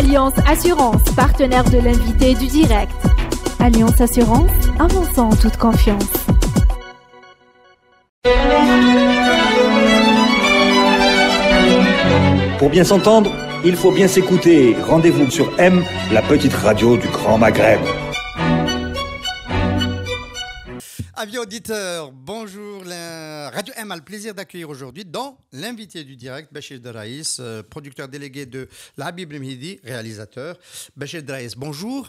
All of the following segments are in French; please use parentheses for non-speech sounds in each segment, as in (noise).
Alliance Assurance, partenaire de l'invité du direct. Alliance Assurance, avançant en toute confiance. Pour bien s'entendre, il faut bien s'écouter. Rendez-vous sur M, la petite radio du Grand Maghreb. Avis auditeurs, bonjour. Radio M a le plaisir d'accueillir aujourd'hui dans l'invité du direct, Bachir Draïs, euh, producteur délégué de Bible Midi, réalisateur. Bachir Draïs, bonjour.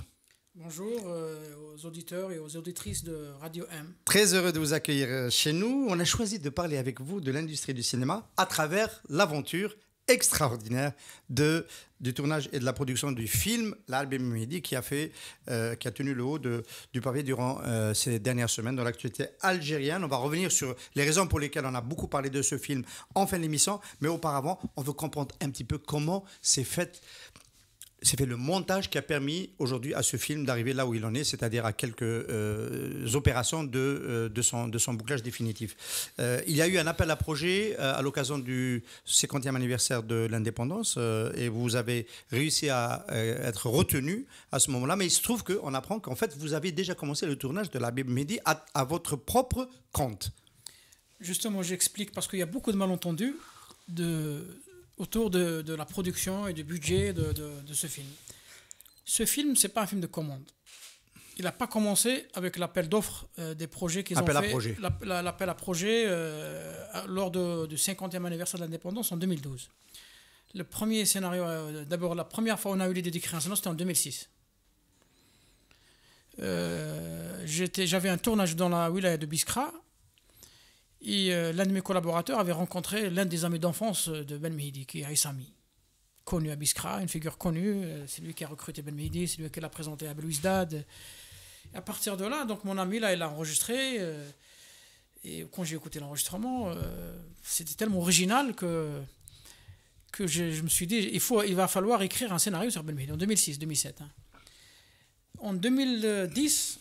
Bonjour euh, aux auditeurs et aux auditrices de Radio M. Très heureux de vous accueillir euh, chez nous. On a choisi de parler avec vous de l'industrie du cinéma à travers l'aventure extraordinaire de, du tournage et de la production du film L'Album Midi qui a, fait, euh, qui a tenu le haut de, du pavé durant euh, ces dernières semaines dans l'actualité algérienne. On va revenir sur les raisons pour lesquelles on a beaucoup parlé de ce film en fin d'émission, mais auparavant, on veut comprendre un petit peu comment c'est fait c'est fait le montage qui a permis aujourd'hui à ce film d'arriver là où il en est, c'est-à-dire à quelques euh, opérations de, euh, de, son, de son bouclage définitif. Euh, il y a eu un appel à projet à l'occasion du 50e anniversaire de l'indépendance et vous avez réussi à être retenu à ce moment-là, mais il se trouve qu'on apprend qu'en fait vous avez déjà commencé le tournage de la Bible Médie à, à votre propre compte. Justement, j'explique parce qu'il y a beaucoup de malentendus de autour de, la production et du budget de, de, de ce film. Ce film, c'est pas un film de commande. Il n'a pas commencé avec l'appel d'offres euh, des projets qu'ils ont fait. L'appel à projet. L'appel euh, à projet lors du 50e anniversaire de l'indépendance en 2012. Le premier scénario, euh, d'abord la première fois on a eu l'idée d'écrire un scénario, c'était en 2006. J'avais un tournage dans la wilaya de Biskra et euh, l'un de mes collaborateurs avait rencontré l'un des amis d'enfance de Ben Mehdi, qui est Aïssami, connu à Biskra, une figure connue. Euh, c'est lui qui a recruté Ben Mehdi, c'est lui qui l'a présenté à Belouizdad. à partir de là, donc mon ami, là, il a enregistré. Euh, et quand j'ai écouté l'enregistrement, c'était tellement original que, que je, me suis dit, il, faut, il va falloir écrire un scénario sur Ben Mehdi, en 2006-2007. Hein. En 2010,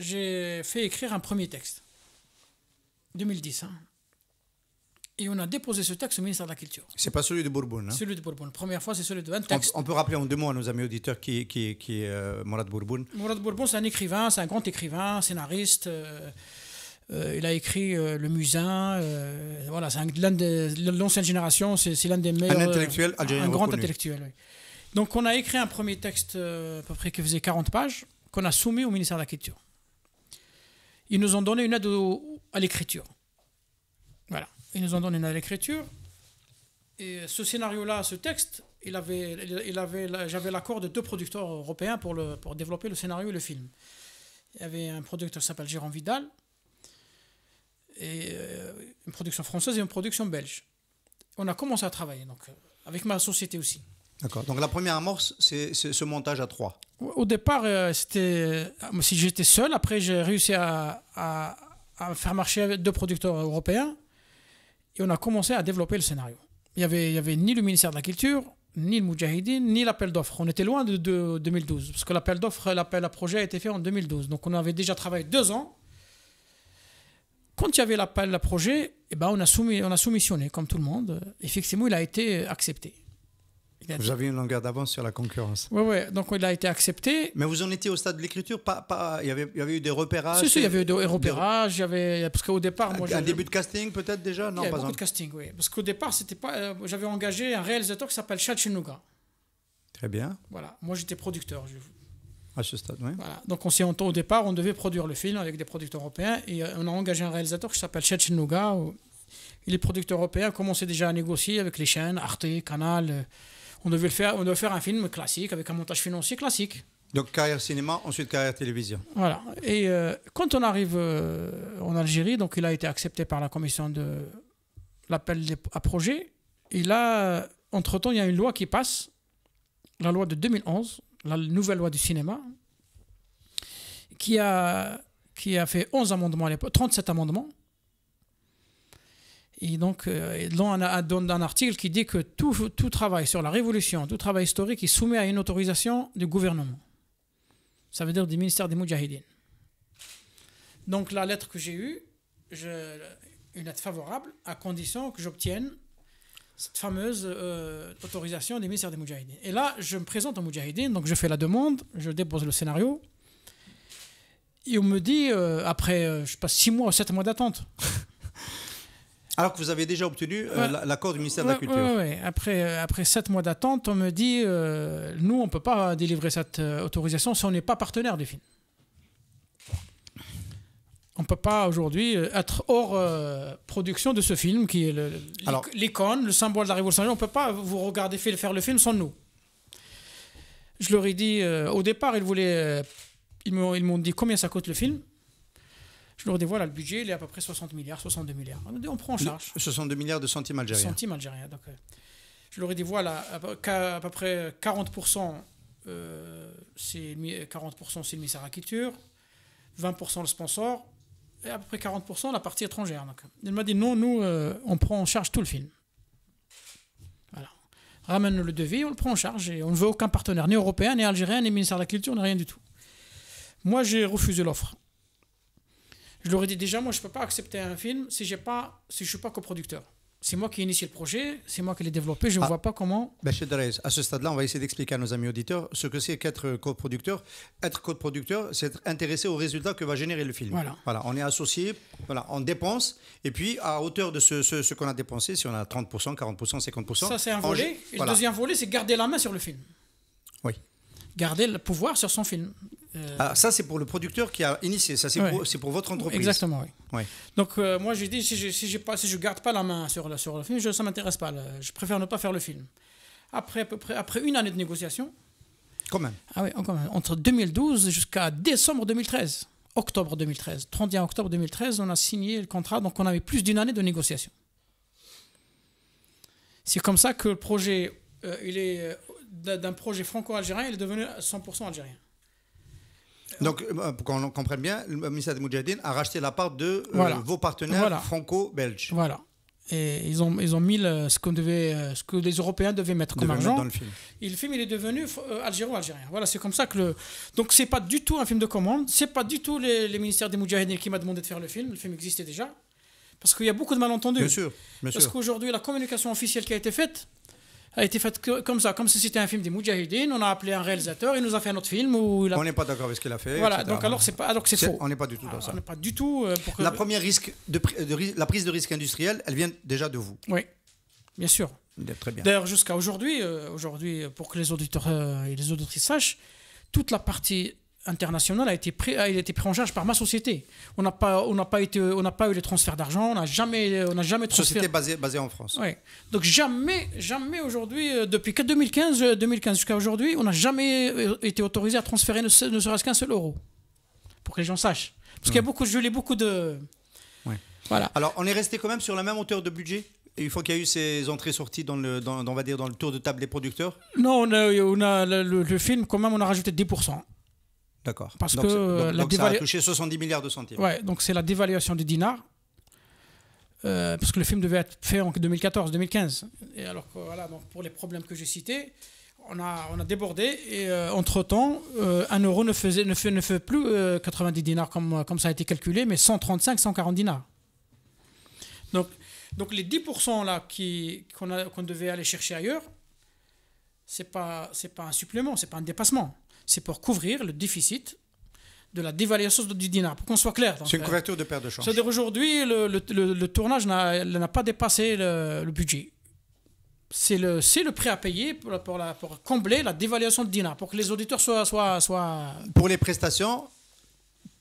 j'ai fait écrire un premier texte 2010. Hein. Et on a déposé ce texte au ministère de la Culture. C'est pas celui de Bourbon. Hein celui de Bourbon. Première fois, c'est celui de texte. On, peut rappeler en deux mots à nos amis auditeurs qui, qui, qui est euh, Mourad Bourbon. Mourad Bourbon, c'est un écrivain, c'est un grand écrivain, scénariste. Euh, euh, il a écrit euh, Le Musain. voilà, c'est l'ancienne génération. C'est l'un des meilleurs. Un intellectuel algérien. Un grand intellectuel. Oui. Donc, on a écrit un premier texte à peu près qui faisait 40 pages qu'on a soumis au ministère de la Culture ils nous ont donné une aide à l'écriture. Voilà, ils nous ont donné une aide à l'écriture. Et ce scénario-là, ce texte, il avait, il avait, j'avais l'accord de deux producteurs européens pour, le, pour développer le scénario et le film. Il y avait un producteur qui s'appelle Jérôme Vidal, et euh, une production française et une production belge. On a commencé à travailler, donc, euh, avec ma société aussi. D'accord. Donc la première amorce, c'est ce montage à trois. Au départ, euh, c'était euh, si j'étais seul. Après, j'ai réussi à, faire marcher avec deux producteurs européens et on a commencé à développer le scénario. Il n'y avait, avait ni le ministère de la Culture, ni le Mujahedin, ni l'appel d'offres. On était loin de, 2012 parce que l'appel d'offres, l'appel à projet a été fait en 2012. Donc on avait déjà travaillé deux ans. Quand il y avait l'appel à projet, eh ben on, a soumis, on a soumissionné comme tout le monde. Effectivement, il a été accepté j'avais Vous aviez une longueur d'avance sur la concurrence. Oui, oui. Donc, il a été accepté. Mais vous en étiez au stade de l'écriture Il, y avait, y avait, eu des repérages Si, si, il y avait eu des repérages. Parce qu'au départ. Moi, un début de casting, peut-être déjà Non, pas Un de casting, oui. Parce qu'au départ, c'était pas... Euh, j'avais engagé un réalisateur qui s'appelle Chad Très bien. Voilà. Moi, j'étais producteur. À ce stade, oui. Voilà. Donc, on s'est au départ, on devait produire le film avec des producteurs européens. Et euh, on a engagé un réalisateur qui s'appelle Chad et les producteurs européens commençaient déjà à négocier avec les chaînes Arte, Canal, euh, on devait le faire, on faire un film classique avec un montage financier classique. Donc carrière cinéma, ensuite carrière télévision. Voilà. Et euh, quand on arrive euh, en Algérie, donc il a été accepté par la commission de l'appel à projet. Et euh, là, entre-temps, il y a une loi qui passe, la loi de 2011, la nouvelle loi du cinéma, qui a, qui a fait 11 amendements à l'époque, 37 amendements, et donc, euh, dans a dans un, article qui dit que tout, travail sur la révolution, tout travail historique est soumis à une autorisation du gouvernement. Ça veut dire du ministère des Moudjahidines. Donc, la lettre que j'ai eue, je, une lettre favorable, à condition que j'obtienne cette fameuse euh, autorisation du ministère des Moudjahidines. Et là, je me présente aux Moudjahidines, donc je fais la demande, je dépose le scénario. Et on me dit, euh, après, je passe 6 mois ou 7 mois d'attente. (laughs) Alors que vous avez déjà obtenu euh, l'accord du ministère de la Culture. Oui, après, euh, après sept mois d'attente, on me dit euh, nous, on ne peut pas délivrer cette autorisation si on n'est pas partenaire du film. On ne peut pas aujourd'hui être hors production de ce film qui est l'icône, le, symbole de la Révolution. On ne peut pas vous regarder faire le film sans nous. Je leur ai dit, au départ, ils Ils m'ont dit combien ça coûte le film. Je leur dévoile, voilà le budget, il est à peu près 60 milliards, 62 milliards. On prend en charge. 62 milliards de centimes algériens. Centimes algériens. Donc, euh, je leur ai dit, voilà, à, peu près 40%, euh, c'est, 40% c'est le ministère Culture, 20% le sponsor, et à peu près 40% la partie étrangère. Donc, il m'a dit non, nous, euh, on prend en charge tout le film. Voilà. Ramène le devis, on le prend en charge et on ne veut aucun partenaire, ni européen, ni algérien, ni ministère de la Culture, ni rien du tout. Moi, j'ai refusé l'offre. Je leur ai dit déjà, moi, je ne peux pas accepter un film si, pas, si je ne suis pas coproducteur. C'est moi qui ai initié le projet, c'est moi qui l'ai développé, je ne ah. vois pas comment. Ben, à ce stade-là, on va essayer d'expliquer à nos amis auditeurs ce que c'est qu'être coproducteur. Être coproducteur, c'est être intéressé aux résultats que va générer le film. Voilà. on est associé, voilà, on dépense, et puis à hauteur de ce, qu'on a dépensé, si on a 30%, 40%, 50%. Ça, c'est un volet. Et le deuxième volet, c'est garder la main sur le film. Oui. Garder le pouvoir sur son film. Euh, ah, ça, c'est pour le producteur qui a initié. Ça, c'est pour, votre entreprise. Exactement, oui. Donc, euh, moi, j'ai dit, si je ne si garde pas la main sur, le, sur le film, je, ça ne m'intéresse pas. je préfère ne pas faire le film. Après, à peu près, après une année de négociation. Quand même. Ah oui, Entre 2012 jusqu'à décembre 2013. Octobre 2013. 31 octobre 2013, on a signé le contrat. Donc, on avait plus d'une année de négociation. C'est comme ça que le projet, euh, il est d'un projet franco-algérien, il est devenu 100% algérien. Donc, euh, pour qu'on comprenne bien, le ministère des Moudjahidines a racheté la part de euh, vos partenaires franco-belges. Voilà. Et ils ont, ils ont mis ce, qu'on devait, euh, ce que les Européens devaient mettre comme argent. Dans le, film. Et le film, il est devenu algéro-algérien. Voilà, c'est comme ça que le. Donc, c'est pas du tout un film de commande. C'est pas du tout les, les ministères des Moudjahidines qui m'a demandé de faire le film. Le film existait déjà. Parce qu'il y a beaucoup de malentendus. Bien sûr. Bien sûr. Parce qu'aujourd'hui, la communication officielle qui a été faite, a été faite comme ça, comme si c'était un film des Moudjahidines. On a appelé un réalisateur, il nous a fait un autre film. Où On n'est pas d'accord avec ce qu'il a fait. Voilà, donc alors c'est pas, alors c'est faux. On n'est pas du tout dans ah, ça. On n'est pas du tout. Euh, la première risque de, la prise de risque industrielle elle vient déjà de vous. Oui, bien sûr. Très bien. D'ailleurs, jusqu'à aujourd'hui, euh, aujourd'hui, pour que les auditeurs euh, et les auditrices sachent, toute la partie international a été pris, a été pris en charge par ma société. On n'a pas, on n'a pas été, on n'a pas eu les transferts d'argent, on n'a jamais, on n'a jamais transféré. Société basée, basée en France. Oui. Donc jamais, jamais aujourd'hui, euh, depuis 2015, 2015 euh, jusqu'à aujourd'hui, on n'a jamais euh, été autorisé à transférer ne, serait-ce qu'un seul euro, pour que les gens sachent. Parce qu'il y a mmh. beaucoup, je l'ai beaucoup de. Voilà. Alors on est resté quand même sur la même hauteur de budget. Et une fois qu'il y a eu ces entrées-sorties dans le, dans, on va dire, dans le tour de table des producteurs Non, on a, on a le, film, quand même, on a rajouté 10%. D'accord. Parce donc, que euh, la ça a touché 70 milliards de centimes. Ouais, donc c'est la dévaluation du dinar. Euh, parce que le film devait être fait en 2014-2015. Et alors que, voilà, donc pour les problèmes que j'ai cités, on a, on a débordé. Et euh, entre-temps, un euro ne, faisait, ne, fait, ne fait plus 90 dinars comme, comme ça a été calculé, mais 135, 140 dinars. Donc, donc les 10% là qui, qu'on, a, qu'on devait aller chercher ailleurs, ce n'est pas, c'est pas un supplément, ce n'est pas un dépassement c'est pour couvrir le déficit de la dévaluation du dinar, pour qu'on soit clair. C'est une euh, couverture de perte de change. C'est-à-dire aujourd'hui, le, tournage n'a pas dépassé le, budget. C'est le, le prix à payer pour, combler la dévaluation du dinar, pour que les auditeurs soient... Pour les prestations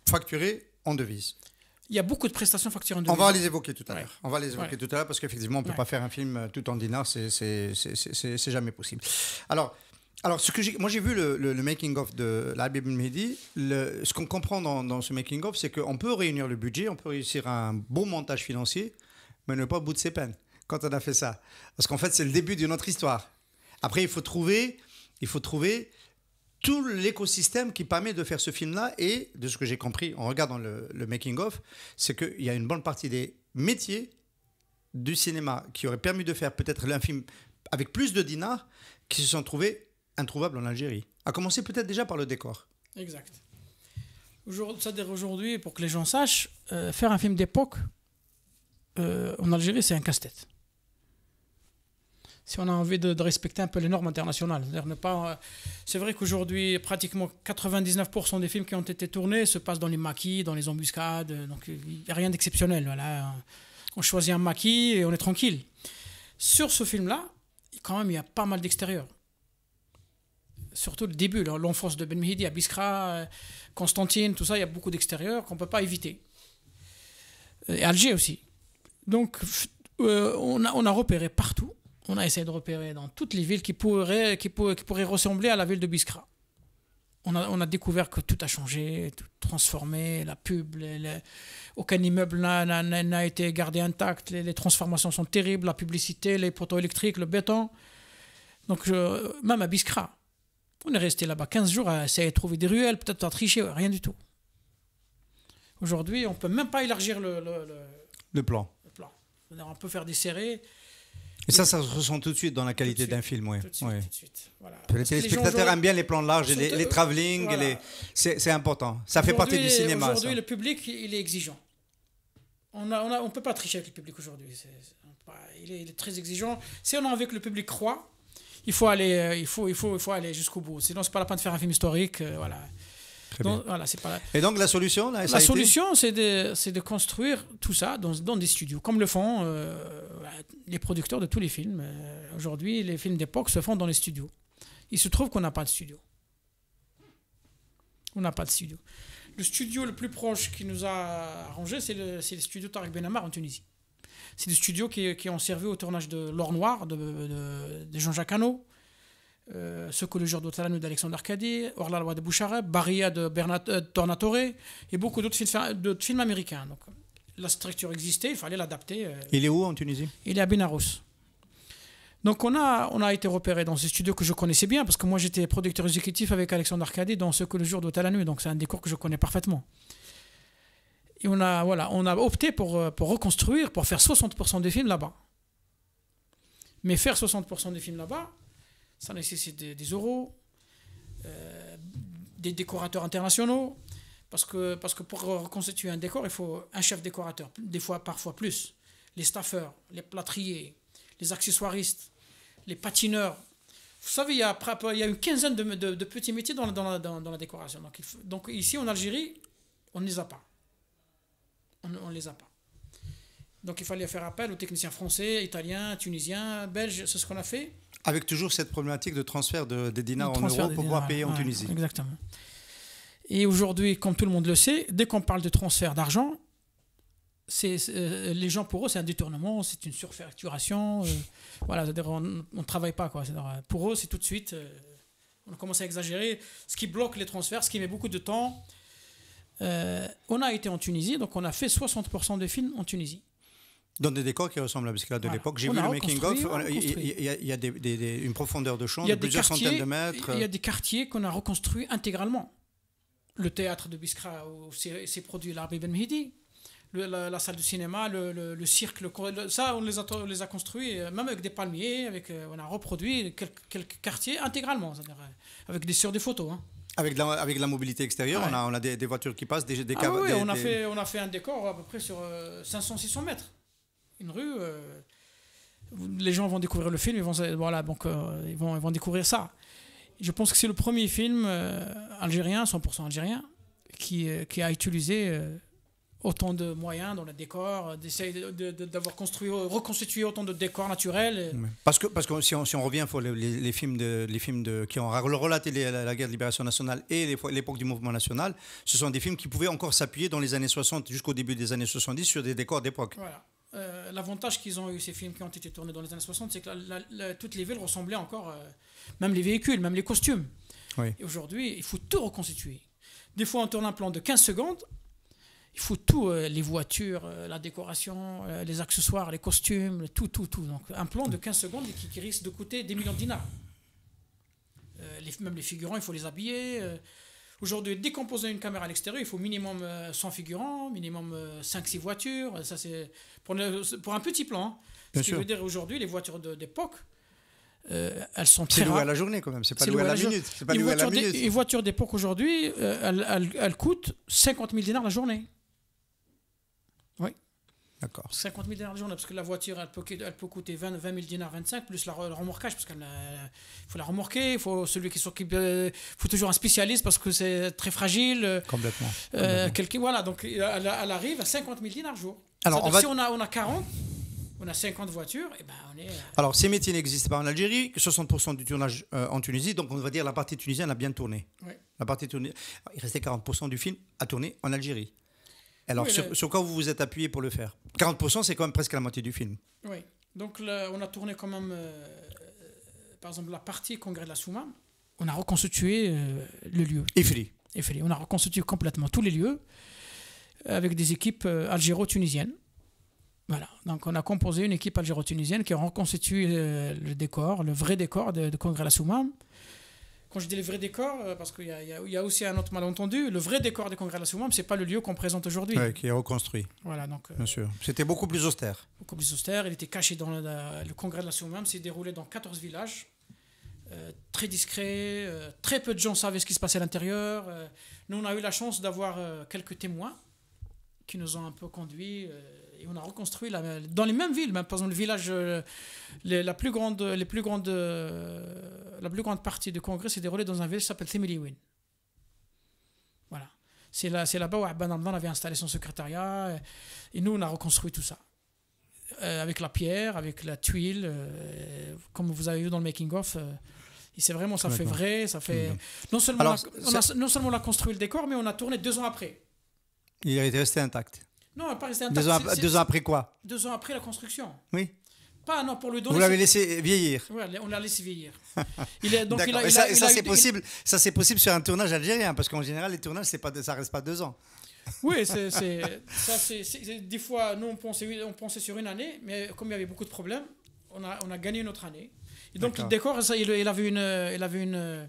facturées en devise. Il y a beaucoup de prestations facturées en devise. On va les évoquer tout à l'heure. On va les évoquer tout à l'heure parce qu'effectivement, on ne peut pas faire un film euh, tout en dinar, c'est jamais possible. Alors, alors, ce que moi j'ai vu le, le, making-of de l'Abib Mehdi. ce qu'on comprend dans, ce making-of, c'est qu'on peut réunir le budget, on peut réussir un bon montage financier, mais ne pas au bout de ses peines quand on a fait ça. Parce qu'en fait, c'est le début d'une autre histoire. Après, il faut trouver, il faut trouver tout l'écosystème qui permet de faire ce film-là. Et de ce que j'ai compris en regardant le, le making-of, c'est qu'il y a une bonne partie des métiers du cinéma qui auraient permis de faire peut-être un film avec plus de dinars qui se sont trouvés introuvable en Algérie. A commencer peut-être déjà par le décor. Exact. c'est-à-dire aujourd'hui, pour que les gens sachent, euh, faire un film d'époque euh, en Algérie, c'est un casse-tête. Si on a envie de, respecter un peu les normes internationales. cest ne pas, euh, c'est vrai qu'aujourd'hui, pratiquement 99% des films qui ont été tournés se passent dans les maquis, dans les embuscades. Donc il n'y a rien d'exceptionnel. Voilà. On choisit un maquis et on est tranquille. Sur ce film-là, quand même, il y a pas mal d'extérieur surtout le début, l'enfance de Ben Mehdi, à Biskra, euh, Constantine, tout ça, il y a beaucoup d'extérieurs qu'on ne peut pas éviter. Euh, et Alger aussi. Donc, euh, on, a, on a repéré partout. On a essayé de repérer dans toutes les villes qui pourraient, qui, pourraient ressembler à la ville de Biskra. On a, on a, découvert que tout a changé, tout transformé, la pub, aucun immeuble n'a été gardé intact, les, transformations sont terribles, la publicité, les poteaux électriques, le béton. Donc, même à Biskra, on est resté là-bas 15 jours à essayer de trouver des ruelles, peut-être à tricher, rien du tout. Aujourd'hui, on ne peut même pas élargir le, le, plan. On peut faire des serrés. Et ça, ça se ressent tout de suite dans la qualité d'un film, oui. Tout de suite, Voilà. Les téléspectateurs aiment bien les plans larges, les, les travelling, les... c'est important. Ça fait partie du cinéma. Aujourd'hui, le public, il est exigeant. On ne on, on peut pas tricher avec le public aujourd'hui. Il, il, est très exigeant. Si on a envie que le public croit, il faut aller, euh, il faut, il faut, il faut aller jusqu'au bout. Sinon, c'est pas la peine de faire un film historique. Euh, voilà. voilà, Et donc la solution La solution, c'est de, de, construire tout ça dans, des studios, comme le font euh, les producteurs de tous les films. Aujourd'hui, les films d'époque se font dans les studios. Il se trouve qu'on n'a pas de studio. On n'a pas de studio. Le studio le plus proche qui nous a arrangé, c'est le, le, studio Tarek Benamar en Tunisie. C'est des studios qui, ont servi au tournage de L'Or Noir de, Jean-Jacques Hano, euh, Ce que le jour d'Otalano d'Alexandre Arcadie, Hors la loi de Bouchareb, Barilla de Bernat, euh, Tornatore et beaucoup d'autres films, films, américains. Donc, la structure existait, il fallait l'adapter. Euh. Il est où en Tunisie Il est à Benaros. Donc on a, on a été repéré dans ces studios que je connaissais bien, parce que moi j'étais producteur exécutif avec Alexandre Arcadi dans Ce que le jour doit à nuit, donc c'est un décor que je connais parfaitement. Et on a, voilà, on a opté pour, euh, pour reconstruire, pour faire 60% des films là-bas. Mais faire 60% des films là-bas, ça nécessite des, euros, des décorateurs internationaux, parce que, parce que pour reconstituer un décor, il faut un chef décorateur, des fois parfois plus, les staffeurs, les plâtriers, les accessoiristes, les patineurs. Vous savez, il y a, il y a une quinzaine de, de, petits métiers dans, dans, la, la décoration. Donc, donc ici, en Algérie, on ne les a pas on ne les a pas. Donc il fallait faire appel aux techniciens français, italiens, tunisiens, belges, c'est ce qu'on a fait. Avec toujours cette problématique de transfert de, des dinars en euros pour pouvoir payer en Tunisie. Exactement. Et aujourd'hui, comme tout le monde le sait, dès qu'on parle de transfert d'argent, c'est, euh, les gens pour eux c'est un détournement, c'est une surfacturation. Euh, voilà, on ne travaille pas quoi. Euh, pour eux c'est tout de suite. on commence à exagérer, ce qui bloque les transferts, ce qui met beaucoup de temps. Euh, on a été en Tunisie, donc on a fait 60% des films en Tunisie. Dans des décors qui ressemblent à Biskra de l'époque. J'ai vu le making-of. Euh, il y a, une profondeur de champ de plusieurs centaines de mètres. Il y a des quartiers qu'on a reconstruits intégralement. Le théâtre de Biskra où s'est produit l'arbre Ben Mehdi, la, salle de cinéma, le, cirque, ça, on les a, construits, euh, même avec des palmiers, avec, on a reproduit quelques, quartiers intégralement, avec des sur des photos. Hein. Avec la, avec la mobilité extérieure, on a, on a des, voitures qui passent, des, des ah, Oui, on, a Fait, on a fait un décor à peu près sur 500-600 euh, mètres. Une rue. Euh, les gens vont découvrir le film, ils vont, voilà, donc, euh, ils vont, ils vont découvrir ça. Je pense que c'est le premier film algérien, 100% algérien, qui, qui a utilisé autant de moyens dans le décor, euh, d'essayer d'avoir construit, reconstitué autant de décors naturels. Parce que, parce que si, on, on revient pour les, films, de, les films de, qui ont relaté la, guerre de libération nationale et l'époque du mouvement national, ce sont des films qui pouvaient encore s'appuyer dans les années 60 jusqu'au début des années 70 sur des décors d'époque. Voilà. Euh, l'avantage qu'ils ont eu, ces films qui ont été tournés dans les années 60, c'est que toutes les villes ressemblaient encore, euh, même les véhicules, même les costumes. Et aujourd'hui, il faut tout reconstituer. Des fois, on tourne un plan de 15 secondes, il faut tout, euh, les voitures, euh, la décoration, euh, les accessoires, les costumes, tout, tout, tout. Donc un plan de 15 secondes qui, risque de coûter des millions de dinars. Les, même les figurants, il faut les habiller. Aujourd'hui, décomposer une caméra à l'extérieur, il faut minimum 100 figurants, minimum 5-6 voitures. Ça, c'est pour, pour, un petit plan. Hein. je Ce qui dire aujourd'hui, les voitures d'époque, elles sont très loué à la journée quand même, c'est pas loué à la, minute. Les voitures d'époque aujourd'hui, elles elle, coûte 50 000 dinars la journée. Oui. D'accord. 50 000 dinars le jour, parce que la voiture, elle peut, coûter 20, 20 000 dinars, 25, plus la, le remorquage, parce qu'il faut la remorquer, il faut celui qui s'occupe, euh, faut toujours un spécialiste, parce que c'est très fragile. Euh, Complètement. Euh, voilà, donc elle, arrive à 50 000 dinars jour. Alors, si on a, 40, on a 50 voitures, et eh ben on est... Euh, Alors, ces métiers n'existent pas en Algérie, 60% du tournage en Tunisie, donc on va dire la partie tunisienne a bien tourné. Oui. La partie tournée, il restait 40% du film à tourner en Algérie. Alors, sur, quoi vous vous êtes appuyé pour le faire 40%, c'est quand même presque la moitié du film. Oui. Donc, on a tourné quand même, euh, par exemple, la partie congrès de la Souma. On a reconstitué euh, le lieu. Et fini. On a reconstitué complètement tous les lieux euh, avec des équipes algéro-tunisiennes. Voilà. Donc, on a composé une équipe algéro-tunisienne qui a reconstitué le décor, le vrai décor de, congrès de la Souma quand je dis le vrai décor, euh, parce qu'il y, a aussi un autre malentendu, le vrai décor des congrès de la ce n'est pas le lieu qu'on présente aujourd'hui. qui est reconstruit. Voilà, donc. Euh, Bien sûr. C'était beaucoup plus austère. Beaucoup plus austère. Il était caché dans le congrès de la Soumame. s'est déroulé dans 14 villages. Euh, très discret, très peu de gens savaient ce qui se passait à l'intérieur. nous, on a eu la chance d'avoir quelques témoins qui nous ont un peu conduits et on a reconstruit la, dans les mêmes villes, même par exemple le village, euh, la plus grande, les plus grandes, euh, la plus grande partie du congrès s'est déroulée dans un village qui s'appelle win Voilà, c'est là, c'est là-bas où Abban avait installé son secrétariat, euh, et, nous on a reconstruit tout ça avec la pierre, avec la tuile, comme vous avez vu dans le making of. c'est vraiment, ça fait vrai, ça fait. Non seulement, on non seulement on a construit le décor, mais on a tourné deux ans après. Il est resté intact. Non, Deux, ans, après quoi Deux ans après la construction. Oui. Pas non pour le donner. Vous l'avez laissé vieillir. Oui, on l'a laissé vieillir. (laughs) Il donc il a, et ça, c'est possible. Ça c'est possible sur un tournage algérien parce qu'en général les tournages c'est pas ça reste pas deux ans. (laughs) Oui, c'est ça c'est des fois nous on pensait on pensait sur une année mais comme il y avait beaucoup de problèmes on a on a gagné année. Et donc le décor il, il avait une il avait une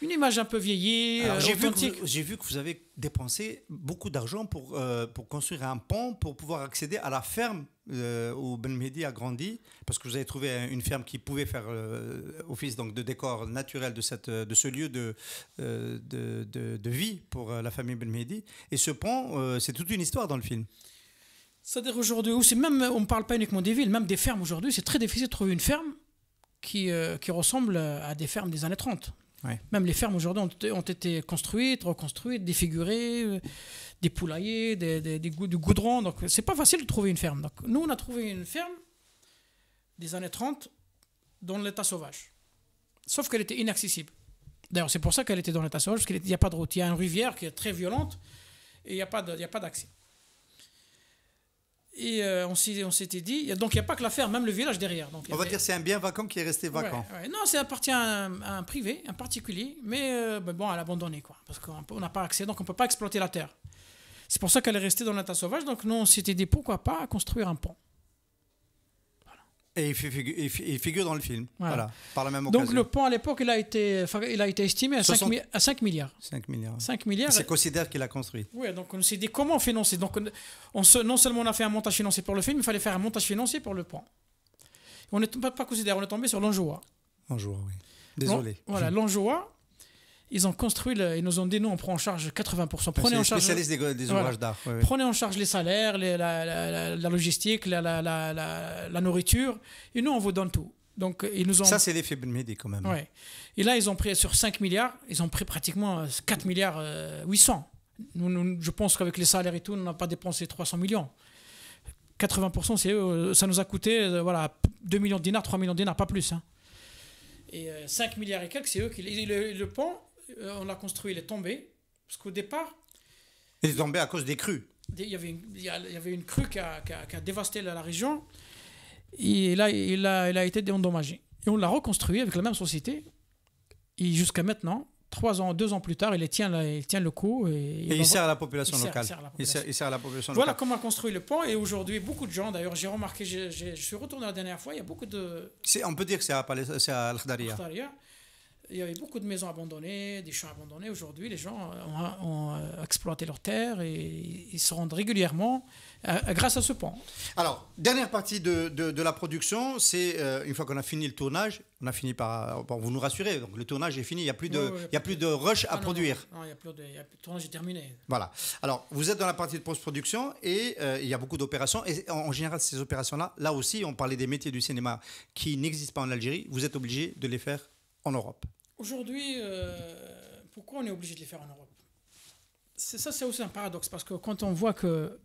une image un peu vieillie. Euh, authentique. J'ai vu, que vous avez dépensé beaucoup d'argent pour, euh, pour construire un pont pour pouvoir accéder à la ferme euh, où Ben Mehdi a grandi, parce que vous avez trouvé une ferme qui pouvait faire office donc, de décor naturel de, cette, de ce lieu de, de, de, vie pour la famille Ben Mehdi. Et ce pont, c'est toute une histoire dans le film. C'est-à-dire aujourd'hui, même, on ne parle pas uniquement des villes, même des fermes aujourd'hui, c'est très difficile de trouver une ferme qui, qui ressemble à des fermes des années 30. Même les fermes aujourd'hui ont, été construites, reconstruites, défigurées, euh, des poulaillers, des, des, du goudron. Donc, c'est pas facile de trouver une ferme. Donc, nous, on a trouvé une ferme des années 30 dans l'état sauvage. Sauf qu'elle était inaccessible. D'ailleurs, c'est pour ça qu'elle était dans l'état sauvage, parce qu'il n'y a pas de route. Il y a une rivière qui est très violente et il n'y a pas d'accès. Et euh, on s'était dit, donc il n'y a pas que l'affaire, même le village derrière. Donc, on va dire c'est un bien vacant qui est resté vacant. Non, c'est appartient à un, privé, un particulier, mais euh, ben bon, à quoi, parce qu'on n'a pas accès, donc on ne peut pas exploiter la terre. C'est pour ça qu'elle est restée dans l'état sauvage, donc nous on s'était dit pourquoi pas construire un pont. Et il, figure, dans le film. Voilà. par la même occasion. Donc le pont à l'époque, il, a été, il a été estimé à, 5, à 5, milliards. 5 milliards. 5 milliards. C'est euh, considéré qu'il a construit. Oui, donc on s'est dit comment financer. Donc on, se, non seulement on a fait un montage financier pour le film, il fallait faire un montage financier pour le pont. On n'est pas, pas on est tombé sur l'Anjoua. L'Anjoua, oui. Désolé. Voilà, l'Anjoua ils ont construit, ils nous ont dit nous on prend en charge 80%. Prenez en charge des, des d'art. Prenez en charge les salaires, la, logistique, la, nourriture, et nous on vous donne tout. Donc ils nous ont. Ça c'est l'effet Benmedi quand même. Et là ils ont pris sur 5 milliards, ils ont pris pratiquement 4 euh, milliards 800. Euh, nous, je pense qu'avec les salaires et tout, on n'a pas dépensé 300 millions. 80%, c'est, euh, ça nous a coûté voilà, 2 millions de dinars, 3 millions de dinars, pas plus. Hein. Et 5 milliards et quelques, c'est eux qui. Le, le pont, euh, on l'a construit, il est tombé. Parce qu'au départ. Il est tombé à cause des crues. Il y avait une, crue qui a, dévasté la, région. Et là, il a, été endommagé. Et on l'a reconstruit avec la même société. Et jusqu'à maintenant, trois ans, deux ans plus tard, il tient, il tient le coup. Et, il, sert à la population locale. la voilà comment a construit le pont. Et aujourd'hui, beaucoup de gens, d'ailleurs, j'ai remarqué, je suis retourné la dernière fois, il y a beaucoup de. On peut dire que c'est à, al il y avait beaucoup de maisons abandonnées, des champs abandonnés. Aujourd'hui, les gens ont, euh, exploité leurs terres et ils se rendent régulièrement euh, euh, grâce à ce pont. Alors, dernière partie de, de, la production, c'est une fois qu'on a fini le tournage, on a fini par. vous nous rassurez, donc le tournage est fini, il n'y a, plus de, a plus de rush ah à produire. Non, il y a plus de, le tournage est terminé. Voilà. Alors, vous êtes dans la partie de post-production et il y a beaucoup d'opérations. Et en, en général, ces opérations-là, là aussi, on parlait des métiers du cinéma qui n'existent pas en Algérie, vous êtes obligé de les faire en Europe. Aujourd'hui, euh, pourquoi on est obligé de les faire en Europe c'est, Ça, c'est aussi un paradoxe, parce que quand on voit que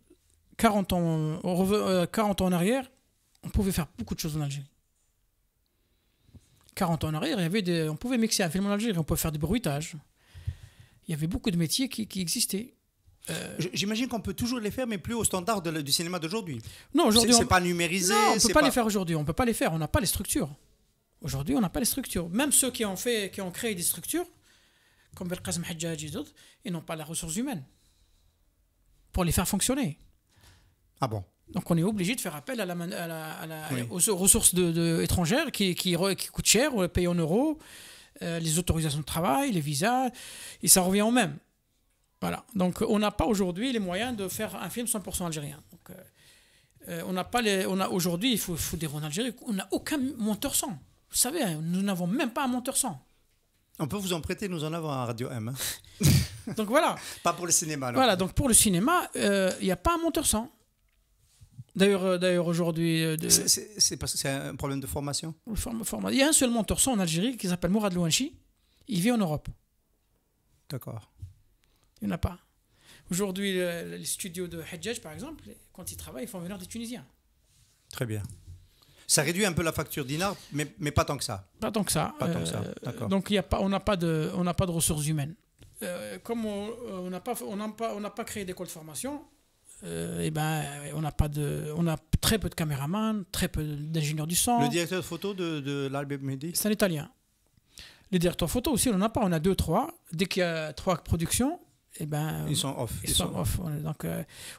40 ans, 40 euh, ans en arrière, on pouvait faire beaucoup de choses en Algérie. 40 ans en arrière, il y avait des, on pouvait mixer un film en Algérie, on pouvait faire du bruitage. Il y avait beaucoup de métiers qui, existaient. Euh, j'imagine qu'on peut toujours les faire, mais plus au standard du cinéma d'aujourd'hui. Non, aujourd'hui. C'est, on... pas numérisé. on ne peut pas, pas, les faire aujourd'hui. On peut pas les faire. On n'a pas les structures. Aujourd'hui, on n'a pas les structures. Même ceux qui ont, fait, qui ont créé des structures, comme Belkazem Hadjadj et d'autres, ils n'ont pas la ressource humaine pour les faire fonctionner. Ah bon donc on est obligé de faire appel à la, aux ressources de, étrangères qui, qui, coûtent cher, on paye en euros, euh, les autorisations de travail, les visas, et ça revient au même. Voilà. Donc on n'a pas aujourd'hui les moyens de faire un film 100% algérien. Euh, euh, on n'a pas les, on a aujourd'hui, il faut, faut dire en Algérie, on n'a aucun monteur sans. Vous savez, hein, nous n'avons même pas un monteur son. On peut vous en prêter, nous en avons un Radio M. Hein. (laughs) donc voilà. Pas pour le cinéma. Voilà, donc pour le cinéma, euh, il n'y a pas un monteur son. D'ailleurs, euh, d'ailleurs aujourd'hui. Euh, c'est parce que c'est un problème de formation Il y a un seul monteur son en Algérie qui s'appelle Mourad Louanchi. Il vit en Europe. D'accord. Il n'y en a pas. Aujourd'hui, les studios de Hedjaj, par exemple, quand ils travaillent, ils font venir des Tunisiens. Très bien. Ça réduit un peu la facture d'Inar, mais, mais, pas tant que ça. Pas tant que ça. Pas tant que euh, Donc y a pas, on n'a pas, de, on pas de ressources humaines. Euh, comme euh, on n'a pas, on pas, on pas créé d'école de formation, et eh ben, on a pas de, on a très peu de caméramans, très peu d'ingénieurs du son. Le directeur de photo de, de l'Albe C'est un Italien. Les directeurs photo aussi, on n'en a pas. On a deux, trois. Dès qu'il y a trois productions, et eh ben, ils sont off. Donc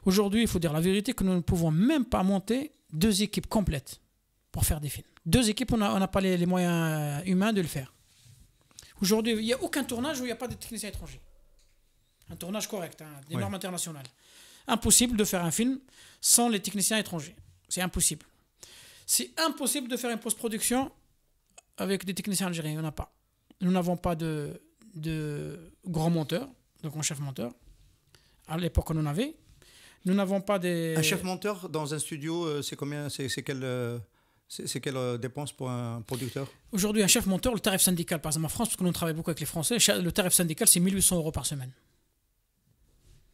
aujourd'hui, il faut dire la vérité que nous ne pouvons même pas monter deux équipes complètes pour faire des films. Deux équipes, on n'a pas les, moyens euh, humains de le faire. Aujourd'hui, il n'y a aucun tournage où il n'y a pas de techniciens étrangers. Un tournage correct, hein, des normes internationales. Impossible de faire un film sans les techniciens étrangers. C'est impossible. C'est impossible de faire une post-production avec des techniciens algériens. Il n'y en a pas. Nous n'avons pas de, de grands monteurs, de grands chefs monteurs. À l'époque, on en avait. Nous n'avons pas des. Un chef monteur dans un studio, euh, c'est combien C'est quel euh, c'est quelle euh, dépense pour un producteur Aujourd'hui, un chef monteur, le tarif syndical, par exemple en France, parce que nous on travaille beaucoup avec les Français, le tarif syndical, c'est 1800 euros par semaine.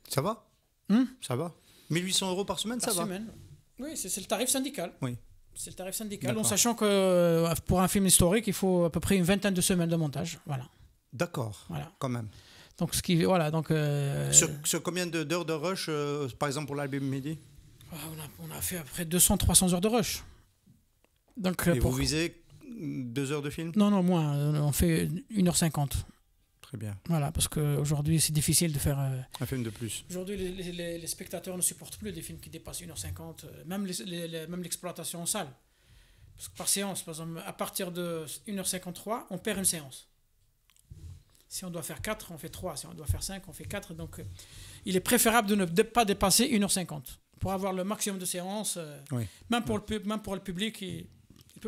Ça va hmm Ça va 1800 euros par semaine, par ça semaine. va Oui, c'est le tarif syndical. Oui. C'est le tarif syndical, en sachant que euh, pour un film historique, il faut à peu près une vingtaine de semaines de montage. Voilà. D'accord. Voilà. Quand même. Donc, ce qui, voilà, donc, euh, sur, sur, combien d'heures de rush, par exemple, pour l'album Midi ah, on a, on a fait à peu près 200-300 heures de rush. Donc, euh, vous visez deux heures de film Non, non, moins. Euh, on fait 1h50. Très bien. Voilà, parce qu'aujourd'hui, c'est difficile de faire. Euh, Un film de plus. Aujourd'hui, les, spectateurs ne supportent plus des films qui dépassent 1h50, même, même l'exploitation en salle. Parce que par séance, par exemple, à partir de 1h53, on perd une séance. Si on doit faire 4, on fait 3. Si on doit faire 5, on fait 4. Donc, il est préférable de ne pas dépasser 1h50 pour avoir le maximum de séances, oui. même, pour le, même pour le public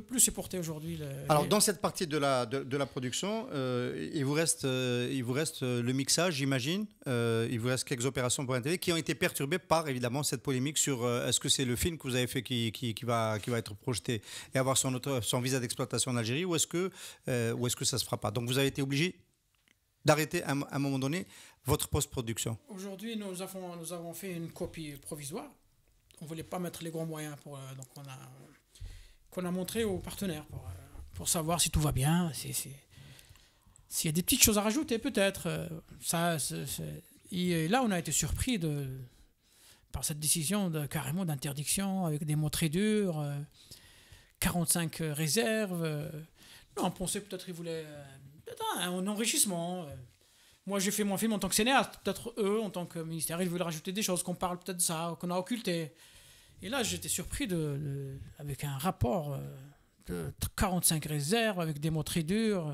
plus supporter aujourd'hui. Alors, dans cette partie de la, de, la production, euh, il, vous reste, euh, il vous reste euh, le mixage, j'imagine. il vous reste quelques opérations pour la qui ont été perturbées par, évidemment, cette polémique sur est-ce que c'est le film que vous avez fait qui, qui, va, qui va être projeté et avoir son, son visa d'exploitation en Algérie ou est-ce que, ou est que ça ne se fera pas Donc, vous avez été obligé d'arrêter à, un moment donné votre post-production Aujourd'hui, nous avons, nous avons fait une copie provisoire. On ne voulait pas mettre les grands moyens pour. donc, on a qu'on a montré aux partenaires pour, euh, savoir si tout va bien, s'il y a des petites choses à rajouter peut-être. Euh, et là, on a été surpris par cette décision de, carrément d'interdiction avec des mots très durs, 45 euh, réserves. on pensait peut-être qu'ils voulaient un enrichissement. Moi, j'ai fait mon film en tant que scénariste. Peut-être eux, en tant que ministère, ils veulent rajouter des choses qu'on parle peut-être de ça, qu'on a occulté. Et là, j'étais surpris de, avec un rapport euh, de 45 réserves, avec des mots très durs, euh,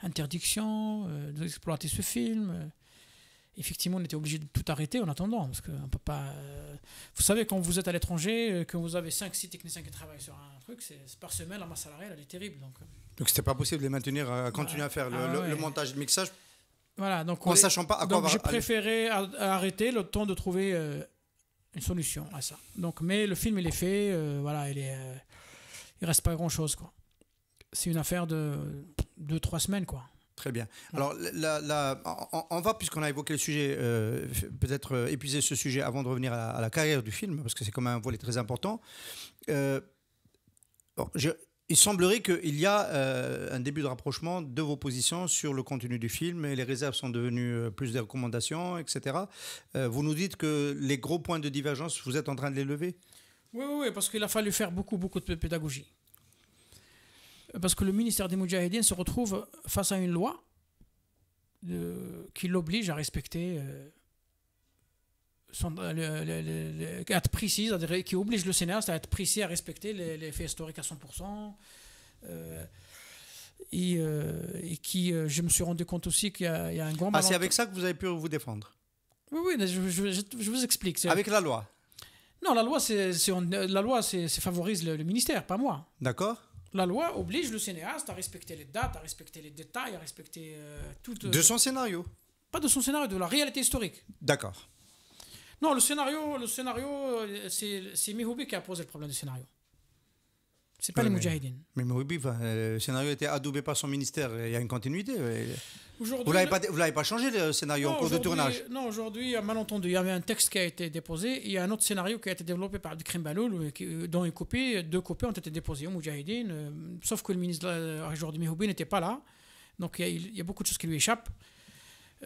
interdiction euh, d'exploiter ce film. Effectivement, on était obligé de tout arrêter en attendant, parce qu'on peut pas. Vous savez, quand vous êtes à l'étranger, que vous avez 5-6 techniciens qui travaillent sur un truc, c'est par semaine, la masse salariale, elle est terrible. Donc, donc c'était pas possible de les maintenir, à continuer à faire le, montage ah et le montage, le mixage voilà, donc en sachant pas à quoi Donc, J'ai préféré arrêter le temps de trouver solution à ça. Donc, mais le film, il est fait, euh, voilà, il est, euh, il reste pas grand chose, quoi. C'est une affaire de 2-3 semaines, quoi. Très bien. Alors là, on, va, puisqu'on a évoqué le sujet, euh, peut-être épuiser ce sujet avant de revenir à, la carrière du film, parce que c'est quand même un volet très important. je, il semblerait qu'il y a euh, un début de rapprochement de vos positions sur le contenu du film et les réserves sont devenues euh, plus des recommandations, etc. Euh, vous nous dites que les gros points de divergence, vous êtes en train de les lever Oui, oui, parce qu'il a fallu faire beaucoup, beaucoup de pédagogie. Parce que le ministère des Moudjahidines se retrouve face à une loi qui l'oblige à respecter euh, le, qui oblige le scénariste à être précis, à respecter les, faits historiques à 100%. Euh, euh, et, qui, je me suis rendu compte aussi qu'il y, a un grand. Ah, c'est avec ça que vous avez pu vous défendre Oui, oui, je, vous explique. Avec la loi Non, la loi, c'est, la loi c'est, favorise le, ministère, pas moi. D'accord. La loi oblige le scénariste à respecter les dates, à respecter les détails, à respecter tout. de son scénario Pas de son scénario, de la réalité historique. D'accord. Non, le scénario, le scénario euh, c'est Mihoubi qui a posé le problème du scénario. C'est pas les Moudjahidines. Mais, Mihoubi, euh, le scénario était adoubé par son ministère. Il y a une continuité. Vous l'avez pas, pas changé le scénario en cours de tournage Non, aujourd'hui, malentendu, il y avait un texte qui a été déposé. Il y a un autre scénario qui a été développé par du Baloul, euh, dont une copie, deux copies ont été déposées aux Moudjahidines. sauf que le ministre aujourd'hui, Mihoubi n'était pas là. Donc il y, a beaucoup de choses qui lui échappent.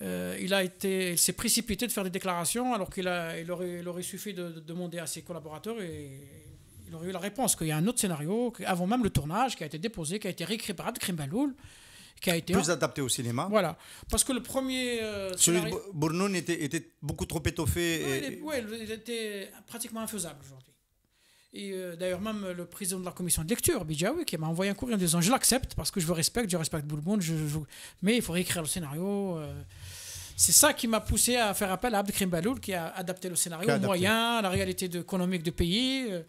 Euh, il, a été, s'est précipité de faire des déclarations alors qu'il il aurait, il aurait, suffi de, demander à ses collaborateurs et il aurait eu la réponse qu'il y a un autre scénario avant même le tournage qui a été déposé, qui a été réécrit par Adkrim Krimbaloul. Qui a été plus adapté au cinéma. Voilà, parce que le premier euh, celui de Bournoun était, beaucoup trop étoffé. Oui, il était pratiquement infaisable aujourd'hui. Et euh, d'ailleurs, même le président de la commission de lecture, Bidjaoui, qui m'a envoyé un courrier en disant Je l'accepte parce que je vous respecte, je respecte tout le monde, je, mais il faut réécrire le scénario. Euh. C'est ça qui m'a poussé à faire appel à Abdelkrim Baloul, qui a adapté le scénario aux moyens, à la réalité économique du pays. Euh.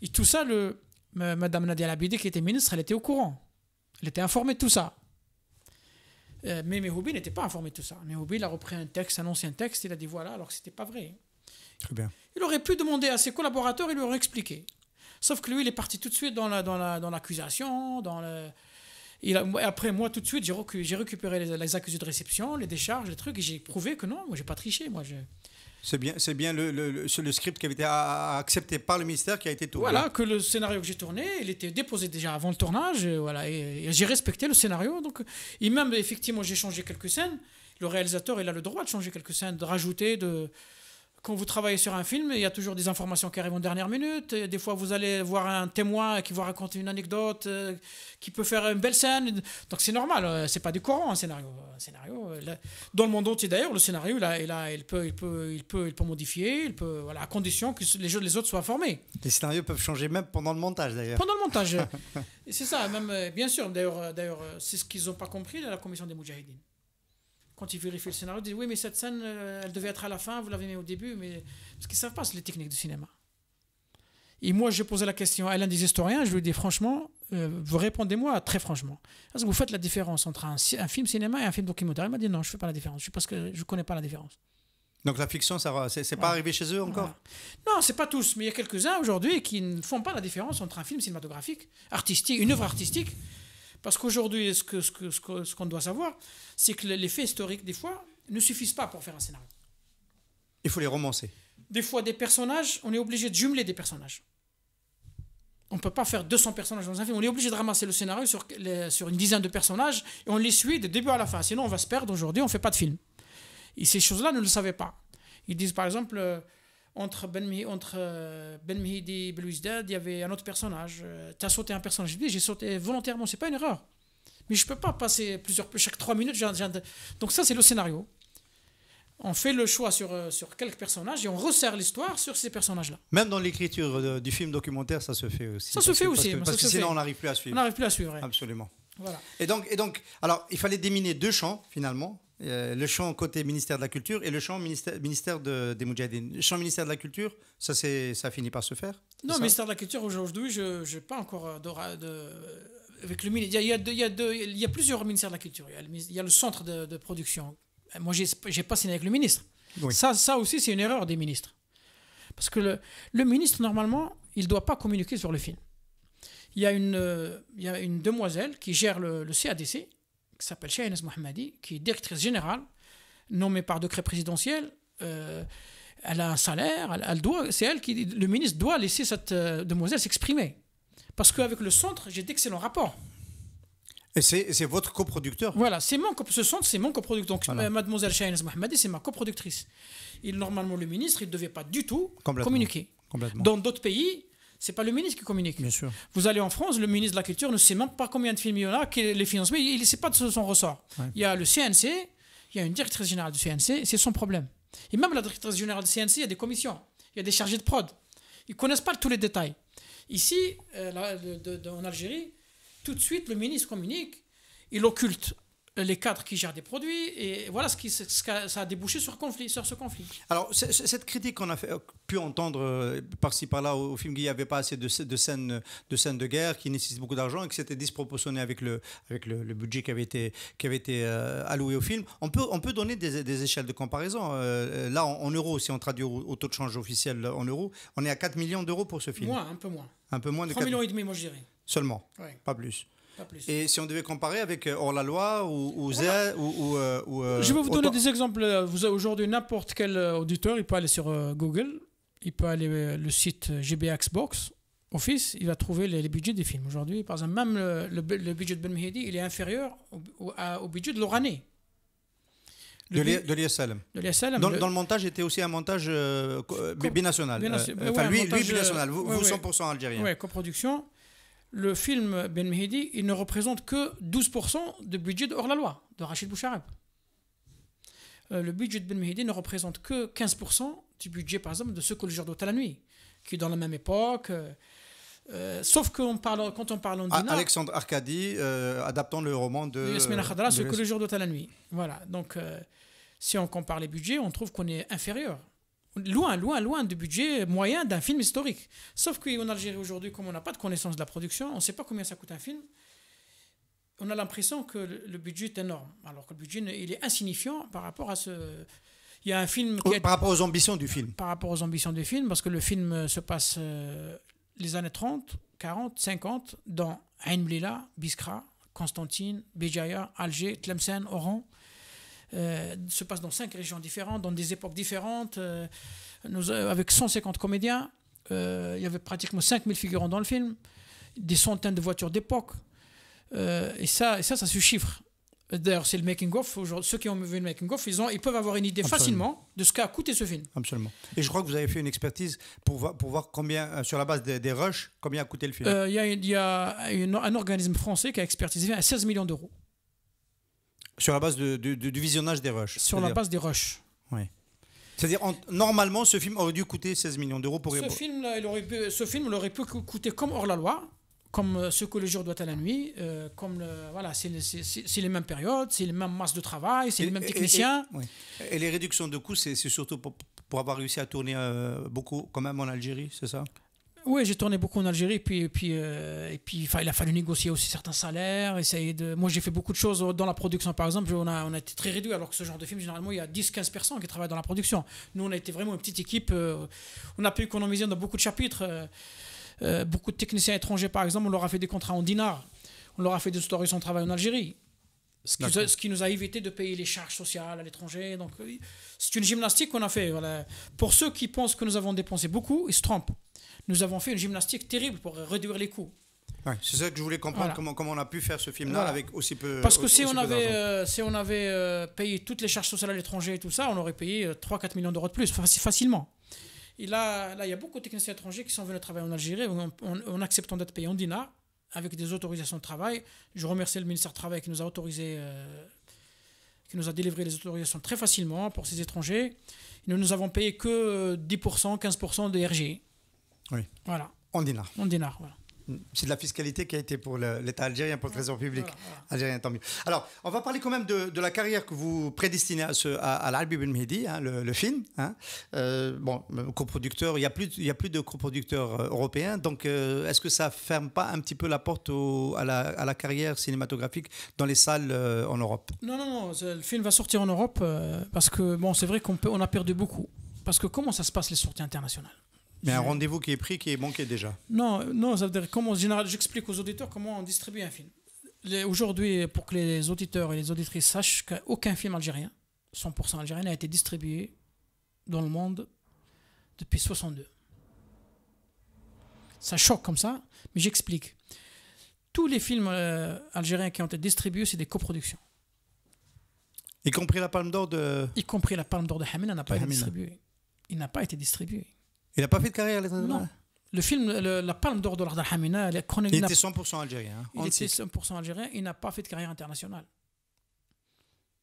Et tout ça, le... Madame Nadia Labidi, qui était ministre, elle était au courant. Elle était informée de tout ça. mais Mehoubi n'était pas informé de tout ça. Mehoubi, il a repris un texte, un ancien texte, il a dit Voilà, alors que ce n'était pas vrai bien. Il aurait pu demander à ses collaborateurs, il lui aurait expliqué. Sauf que lui, il est parti tout de suite dans l'accusation, la, dans, la, dans, dans le... après, moi, tout de suite, j'ai récupéré, les, accusés de réception, les décharges, les trucs, et j'ai prouvé que non, moi, j'ai pas triché. Moi, C'est bien, c'est bien le, le, le, script qui avait été accepté par le ministère qui a été tourné. Voilà, que le scénario que j'ai tourné, il était déposé déjà avant le tournage, voilà, et, j'ai respecté le scénario. Donc, et même, effectivement, j'ai changé quelques scènes. Le réalisateur, il a le droit de changer quelques scènes, de rajouter, de quand vous travaillez sur un film, il y a toujours des informations qui arrivent en dernière minute. des fois, vous allez voir un témoin qui va raconter une anecdote, euh, qui peut faire une belle scène. Donc c'est normal, euh, c'est pas du courant un scénario. scénario euh, dans le monde entier d'ailleurs, le scénario, là, il, il, peut, il, peut, il, peut, il peut modifier, il peut, voilà, à condition que les, jeux, les autres soient formés. Les scénarios peuvent changer même pendant le montage d'ailleurs. Pendant le montage. (laughs) c'est ça, même, bien sûr. D'ailleurs, c'est ce qu'ils n'ont pas compris, de la commission des Moudjahidines quand ils vérifient le scénario, ils disent oui, mais cette scène, euh, elle devait être à la fin, vous l'avez mis au début, mais parce qu'ils savent pas les techniques du cinéma. Et moi, j'ai posé la question à l'un des historiens, je lui ai dit franchement, euh, vous répondez-moi très franchement. Est-ce que vous faites la différence entre un, film cinéma et un film documentaire Il m'a dit non, je ne fais pas la différence, je, parce que je ne connais pas la différence. Donc la fiction, ça, n'est pas arrivé chez eux encore non Non, c'est pas tous, mais il y a quelques-uns aujourd'hui qui ne font pas la différence entre un film cinématographique, artistique, une œuvre artistique parce qu'aujourd'hui, ce qu'on ce que, ce ce qu'on doit savoir, c'est que les faits historiques, des fois, ne suffisent pas pour faire un scénario. Il faut les romancer. Des fois, des personnages, on est obligé de jumeler des personnages. On ne peut pas faire 200 personnages dans un film. On est obligé de ramasser le scénario sur, sur une dizaine de personnages et on les suit de début à la fin. Sinon, on va se perdre aujourd'hui, on ne fait pas de film. Et ces choses-là, ne le savait pas. Ils disent, par exemple, euh, entre Ben, entre euh, ben Mehdi et Belouizdad, il y avait un autre personnage. Euh, tu as sauté un personnage. J'ai sauté volontairement, c'est pas une erreur. Mais je peux pas passer plusieurs, chaque trois minutes. J'ai, donc, ça, c'est le scénario. On fait le choix sur, euh, sur quelques personnages et on resserre l'histoire sur ces personnages-là. Même dans l'écriture du film documentaire, ça se fait aussi. Ça se fait aussi. Parce que, sinon, on n'arrive plus à suivre. On n'arrive plus à suivre. Absolument. Voilà. Et, donc, et donc, alors, il fallait déminer deux champs, finalement. Euh, le champ côté ministère de la Culture et le champ ministère, de, des Moudjahidines. Le champ ministère de la Culture, ça, ça finit par se faire Non, ministère de la Culture, aujourd'hui, je n'ai pas encore euh, de, avec le, il, y a, il, y a y a plusieurs ministères de la Culture. Il y a le, centre de, production. Moi, je n'ai pas signé avec le ministre. Ça, ça aussi, c'est une erreur des ministres. Parce que le, le ministre, normalement, il ne doit pas communiquer sur le film. Il y a une, euh, il y a une demoiselle qui gère le CADC qui s'appelle Shahinaz Mohammadi, qui est directrice générale, nommée par décret présidentiel. Euh, elle a un salaire, elle, doit, c'est elle qui, le ministre doit laisser cette euh, demoiselle s'exprimer. Parce qu'avec le centre, j'ai d'excellents rapports. Et c'est votre coproducteur Voilà, mon, ce centre, c'est mon coproducteur. Donc, euh, mademoiselle Shahinaz Mohammadi, c'est ma coproductrice. Il, normalement, le ministre, il ne devait pas du tout communiquer. Dans d'autres pays, c'est pas le ministre qui communique. Bien Vous allez en France, le ministre de la Culture ne sait même pas combien de films il y en a, les Mais il ne sait pas de son ressort. Il y a le CNC, il y a une directrice générale du CNC, c'est son problème. Et même la directrice générale du CNC, il y a des commissions, il y a des chargés de prod. Ils ne connaissent pas tous les détails. Ici, euh, en Algérie, tout de suite, le ministre communique, il occulte les cadres qui gèrent des produits, et voilà ce qui ça a débouché sur, conflit, sur ce conflit. Alors, cette critique qu'on a fait, euh, pu entendre euh, par-ci par-là au, film qu'il n'y avait pas assez de, de, scènes, de scènes de guerre, qui nécessitent beaucoup d'argent et que c'était disproportionné avec, le, avec le, budget qui avait été, qui avait été euh, alloué au film, on peut, on peut donner des, des échelles de comparaison. là, en, euros, si on traduit au, taux de change officiel en euros, on est à 4 millions d'euros pour ce film. Moins, un peu moins. Un peu moins de millions et demi, moi je dirais. Seulement, pas plus. Et si on devait comparer avec euh, Hors la loi ou, ou Z ou, euh, euh, Je vais vous donner des exemples. Vous Aujourd'hui, n'importe quel auditeur, il peut aller sur Google, il peut aller le site GBX Box. Office, il va trouver les, budgets des films. Aujourd'hui, par exemple, même le, budget de Ben Mehdi, il est inférieur au, budget de Lorané. de l'ISLM. Dans, le... dans, le montage, était aussi un montage euh, binational. Enfin, lui, lui, binational. Vous, 100% algérien. Oui, coproduction le film Ben Mehdi, il ne représente que 12% du budget de Hors-la-Loi, de Rachid Bouchareb. Euh, le budget de Ben Mehdi ne représente que 15% du budget, par exemple, de ce que le jour doit à la nuit, qui est dans la même époque. Euh, euh, sauf que parle, quand on parle en Alexandre Arcadi, adaptant le roman de... Khadra, ce que le jour doit à la nuit. Voilà, donc si on compare les budgets, on trouve qu'on est inférieur loin, loin, loin du budget moyen d'un film historique. Sauf qu'en Algérie aujourd'hui, comme on n'a pas de connaissance de la production, on ne sait pas combien ça coûte un film, on a l'impression que le budget est énorme, alors que le budget il est insignifiant par rapport à ce... Il y a un film... Par rapport aux ambitions du film. Par rapport aux ambitions du film, parce que le film euh, se passe euh, les années 30, 40, 50, dans Ain Blila, Biskra, Constantine, Béjaïa, Alger, Tlemcen, Oran. Euh, se passe dans cinq régions différentes, dans des époques différentes, euh, nous, euh, avec 150 comédiens. il y avait pratiquement 5000 figurants dans le film, des centaines de voitures d'époque. et, ça, et ça, ça se chiffre. D'ailleurs, c'est le making-of. Ceux qui ont vu le making-of, ils, ont, ils peuvent avoir une idée facilement de ce qu'a coûté ce film. Absolument. Et je crois que vous avez fait une expertise pour voir, combien, sur la base des, des rushs, combien a coûté le film. Il y a, un organisme français qui a expertisé à 16 millions d'euros. Sur la base du visionnage des rushs. Sur la base des rushs. Oui. C'est-à-dire, normalement, ce film aurait dû coûter 16 millions d'euros pour... Ce film, pu, ce film aurait pu coûter comme Hors-la-Loi, comme euh, Ce que le jour doit à la nuit, euh, comme voilà, c'est les mêmes périodes, c'est les mêmes masses de travail, c'est les mêmes techniciens. Et, les réductions de coûts, c'est surtout pour, avoir réussi à tourner euh, beaucoup quand même en Algérie, c'est ça oui, j'ai tourné beaucoup en Algérie, puis, puis, euh, et puis il a fallu négocier aussi certains salaires, essayer de... Moi, j'ai fait beaucoup de choses dans la production, par exemple, on a, on a été très réduit, alors que ce genre de film, généralement, il y a 10-15 personnes qui travaillent dans la production. Nous, on a été vraiment une petite équipe, euh, on a pu économiser dans beaucoup de chapitres. Euh, beaucoup de techniciens étrangers, par exemple, on leur a fait des contrats en dinars, on leur a fait des autorisations de travail en Algérie. Ce qui, nous a évité de payer les charges sociales à l'étranger. Donc, c'est une gymnastique qu'on a fait. Pour ceux qui pensent que nous avons dépensé beaucoup, ils se trompent nous avons fait une gymnastique terrible pour réduire les coûts. c'est ça que je voulais comprendre, comment, comment, on a pu faire ce film-là avec aussi peu Parce que euh, si on, avait, si on avait payé toutes les charges sociales à l'étranger et tout ça, on aurait payé 3-4 euh, millions d'euros de plus, facilement. Et là, là, il y a beaucoup de techniciens étrangers qui sont venus travailler en Algérie en, acceptant d'être payés en DINA, avec des autorisations de travail. Je remercie le ministère du Travail qui nous a autorisé, euh, qui nous a délivré les autorisations très facilement pour ces étrangers. Nous nous avons payé que 10%, 15% des RG. Oui. Voilà. En dinar. En dinar, voilà. C'est de la fiscalité qui a été pour l'État algérien, pour le Trésor public algérien, tant mieux. Alors, on va parler quand même de, la carrière que vous prédestinez à, à, l'Albi Ben Mehdi, hein, le, film. Hein. Euh, bon, euh, coproducteur, il n'y a, plus, a plus de coproducteurs euh, européens, donc est-ce que ça ne ferme pas un petit peu la porte à, la, carrière cinématographique dans les salles en Europe Non, non, non, le film va sortir en Europe parce que, bon, c'est vrai qu'on on a perdu beaucoup. Parce que comment ça se passe les sorties internationales mais un rendez-vous qui est pris, qui est manqué déjà. Non, non, ça veut dire comment, en général, j'explique aux auditeurs comment on distribue un film. Aujourd'hui, pour que les auditeurs et les auditrices sachent qu'aucun film algérien, 100% algérien, n'a été distribué dans le monde depuis 62. Ça choque comme ça, mais j'explique. Tous les films euh, algériens qui ont été distribués, c'est des coproductions. Y compris la Palme d'Or de. Y compris la Palme d'Or de Hamina n'a pas été distribuée. Il n'a pas été distribué. Il n'a pas fait de carrière, l'international Non. Le film, La Palme d'Or de l'Ardal Hamina, il, hein. il était 100% algérien. il était 100% algérien, il n'a pas fait de carrière internationale.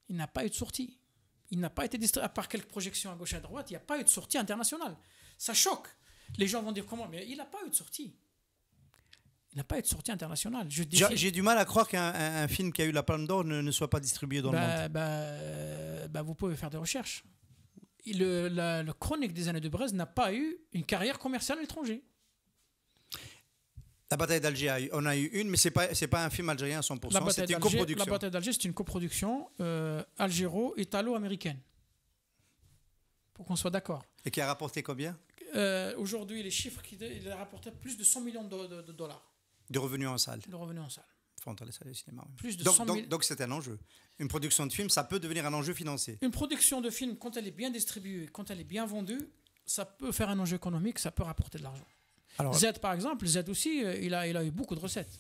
Il n'a pas eu de sortie. Il n'a pas été distribué. à part quelques projections à gauche et à droite, il n'y a pas eu de sortie internationale. Ça choque. Les gens vont dire comment Mais il n'a pas eu de sortie. Il n'a pas eu de sortie internationale. J'ai du mal à croire qu'un film qui a eu la Palme d'Or ne, soit pas distribué dans le bah, monde. Bah, bah, vous pouvez faire des recherches le, la, chronique des années de Brest n'a pas eu une carrière commerciale à l'étranger. La bataille d'Alger, on a eu une, mais ce n'est pas, pas un film algérien à 100%, une coproduction. La bataille d'Alger, c'est une coproduction euh, algéro-italo-américaine. Pour qu'on soit d'accord. Et qui a rapporté combien euh, Aujourd'hui, les chiffres, il a rapporté plus de 100 millions de, dollars. De revenus en salle. De revenus en salle cinéma. Plus de donc, donc, c'est un enjeu. Une production de film, ça peut devenir un enjeu financier. Une production de film, quand elle est bien distribuée, quand elle est bien vendue, ça peut faire un enjeu économique, ça peut rapporter de l'argent. Alors, Z, par exemple, Z aussi, euh, il a, il a eu beaucoup de recettes.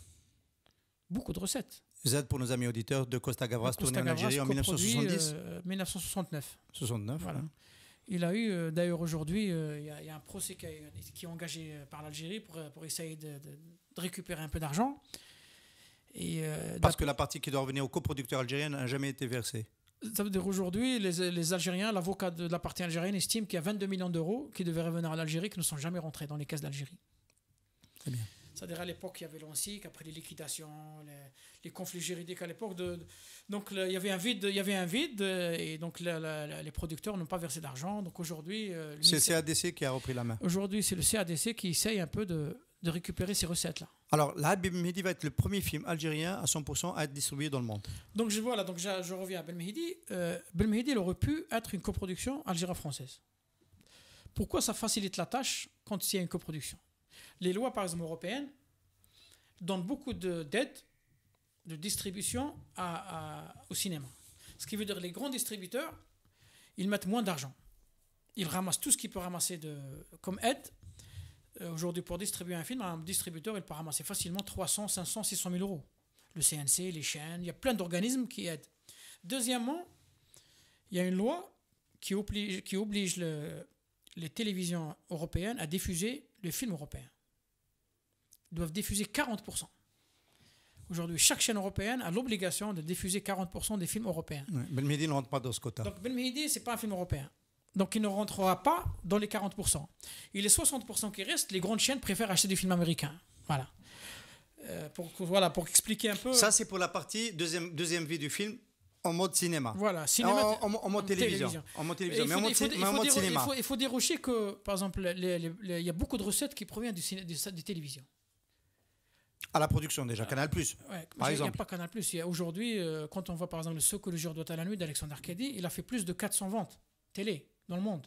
Beaucoup de recettes. Z, pour nos amis auditeurs, de Costa Gavras, tourné en Algérie en 1970 1969. 69, voilà. Il a eu, euh, d'ailleurs aujourd'hui, euh, il y, a un procès qui, est engagé par l'Algérie pour, essayer de, récupérer un peu d'argent. Euh, Parce que la partie qui doit revenir aux coproducteurs algériens n'a jamais été versée. Ça veut dire aujourd'hui, les, les, Algériens, l'avocat de la partie algérienne estime qu'il y a 22 millions d'euros qui devaient revenir à l'Algérie qui ne sont jamais rentrés dans les caisses d'Algérie. bien. C'est-à-dire à l'époque, il y avait l'ONSI, après les liquidations, les, conflits juridiques à l'époque. De, donc il y avait un vide, il y avait un vide euh, et donc les producteurs n'ont pas versé d'argent. Donc aujourd'hui. Euh, c'est le CADC qui a repris la main. Aujourd'hui, c'est le CADC qui essaye un peu de, de récupérer ces recettes-là. Alors, là, Mehdi va être le premier film algérien à 100% à être distribué dans le monde. Donc, je, là, donc je, reviens à Belmehdi. Euh, Belmehdi, aurait pu être une coproduction algéro-française. Pourquoi ça facilite la tâche quand il y a une coproduction Les lois, par exemple, européennes donnent beaucoup d'aides de, de, distribution à, au cinéma. Ce qui veut dire que les grands distributeurs, ils mettent moins d'argent. Ils ramassent tout ce qu'ils peuvent ramasser de, comme aide euh, aujourd'hui, pour distribuer un film, un distributeur, il peut ramasser facilement 300, 500, 600 000 euros. Le CNC, les chaînes, il y a plein d'organismes qui aident. Deuxièmement, il y a une loi qui oblige, qui oblige le, les télévisions européennes à diffuser le film européen. Ils doivent diffuser 40%. Aujourd'hui, chaque chaîne européenne a l'obligation de diffuser 40% des films européens. Ben Belmehdi ne rentre pas dans ce quota. Donc Ben ce n'est pas un film européen. Donc il ne rentrera pas dans les 40%. Et les 60% qui restent, les grandes chaînes préfèrent acheter des films américains. Voilà. Euh, pour, voilà, pour expliquer un peu. Ça, c'est pour la partie deuxième, deuxième vie du film en mode cinéma. Voilà, cinéma. En, en, mode télévision. En mode télévision, mais en mode, cinéma. Il faut, dérocher que, par exemple, il y a beaucoup de recettes qui proviennent du des, télévisions. À la production déjà, Canal Plus. par exemple. Il n'y a pas Canal Aujourd'hui, euh, quand on voit par exemple Ce que le jour doit à la nuit d'Alexandre Arcadie, il a fait plus de 400 ventes télé dans le monde.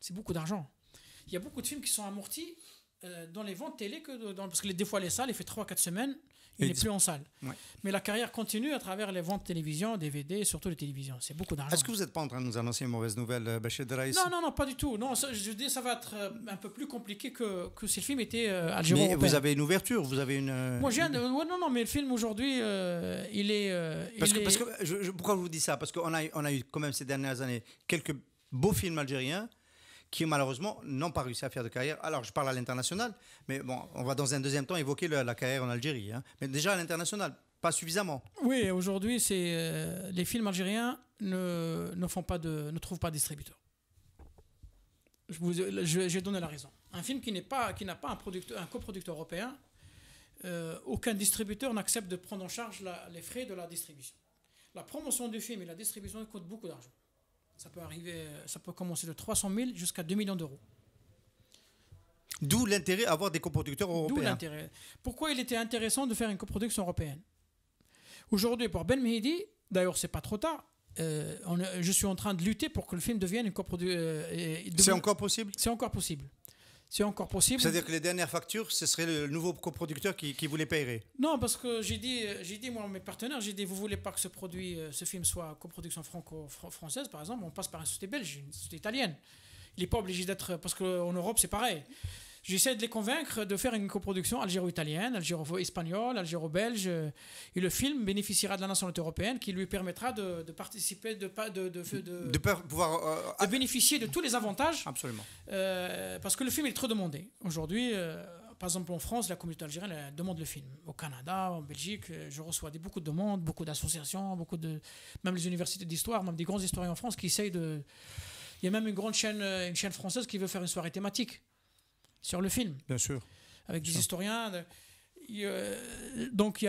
C'est beaucoup d'argent. Il y a beaucoup de films qui sont amortis euh, dans les ventes télé, que dans, parce que les, des fois les salles, fait fait trois quatre semaines, il n'est plus en salle. Mais la carrière continue à travers les ventes de télévision, DVD, surtout les télévisions. C'est beaucoup d'argent. Est-ce que vous n'êtes pas en train de nous annoncer une mauvaise nouvelle, euh, Bachir Deraïs Non, non, non, pas du tout. Non, je dis ça va être euh, un peu plus compliqué que, que si le film était euh, algérien. Mais vous avez une ouverture, vous avez une. Moi, j'ai non, non, mais le film aujourd'hui, il est. parce, que, je, pourquoi je vous dis ça Parce qu'on a, on a eu quand même ces dernières années quelques beaux films algériens qui malheureusement n'ont pas réussi à faire de carrière. Alors je parle à l'international, mais bon, on va dans un deuxième temps évoquer la, carrière en Algérie. Hein. Mais déjà à l'international, pas suffisamment. Oui, aujourd'hui, c'est euh, les films algériens ne, trouvent pas de distributeur. Je, vous, la raison. Un film qui n'est pas, qui n'a pas un, coproducteur européen, euh, aucun distributeur n'accepte de prendre en charge les frais de la distribution. La promotion du film et la distribution coûtent beaucoup d'argent. Ça peut, arriver, euh, ça peut commencer de 300 000 jusqu'à 2 millions d'euros. D'où l'intérêt à avoir des coproducteurs européens. D'où l'intérêt. Pourquoi il était intéressant de faire une coproduction européenne Aujourd'hui, pour Ben Mehdi, d'ailleurs, c'est pas trop tard. Euh, je suis en train de lutter pour que le film devienne une coproduction. Euh, c'est encore possible C'est encore possible c'est encore possible. C'est-à-dire que les dernières factures, ce serait le nouveau coproducteur qui, vous les paierait Non, parce que j'ai dit, j'ai dit, moi, mes partenaires, j'ai dit, vous voulez pas que ce produit, euh, ce film soit coproduction franco-française, par exemple, on passe par une société belge, une société italienne. Il n'est pas obligé d'être. Parce qu'en Europe, c'est pareil. J'essaie de les convaincre de faire une coproduction algéro-italienne, algéro-espagnole, algéro-belge. Euh, et le film bénéficiera de la nationalité européenne qui lui permettra de, de participer, de, de, pouvoir, euh, bénéficier de tous les avantages. Absolument. Euh, parce que le film est trop demandé. Aujourd'hui, par exemple en France, la communauté algérienne demande le film. Au Canada, en Belgique, je reçois des, beaucoup de demandes, beaucoup d'associations, beaucoup de, même les universités d'histoire, même des grands historiens en France qui essayent de. Il y a même une grande chaîne, une chaîne française qui veut faire une soirée thématique sur le film. Bien sûr. Avec des historiens. donc,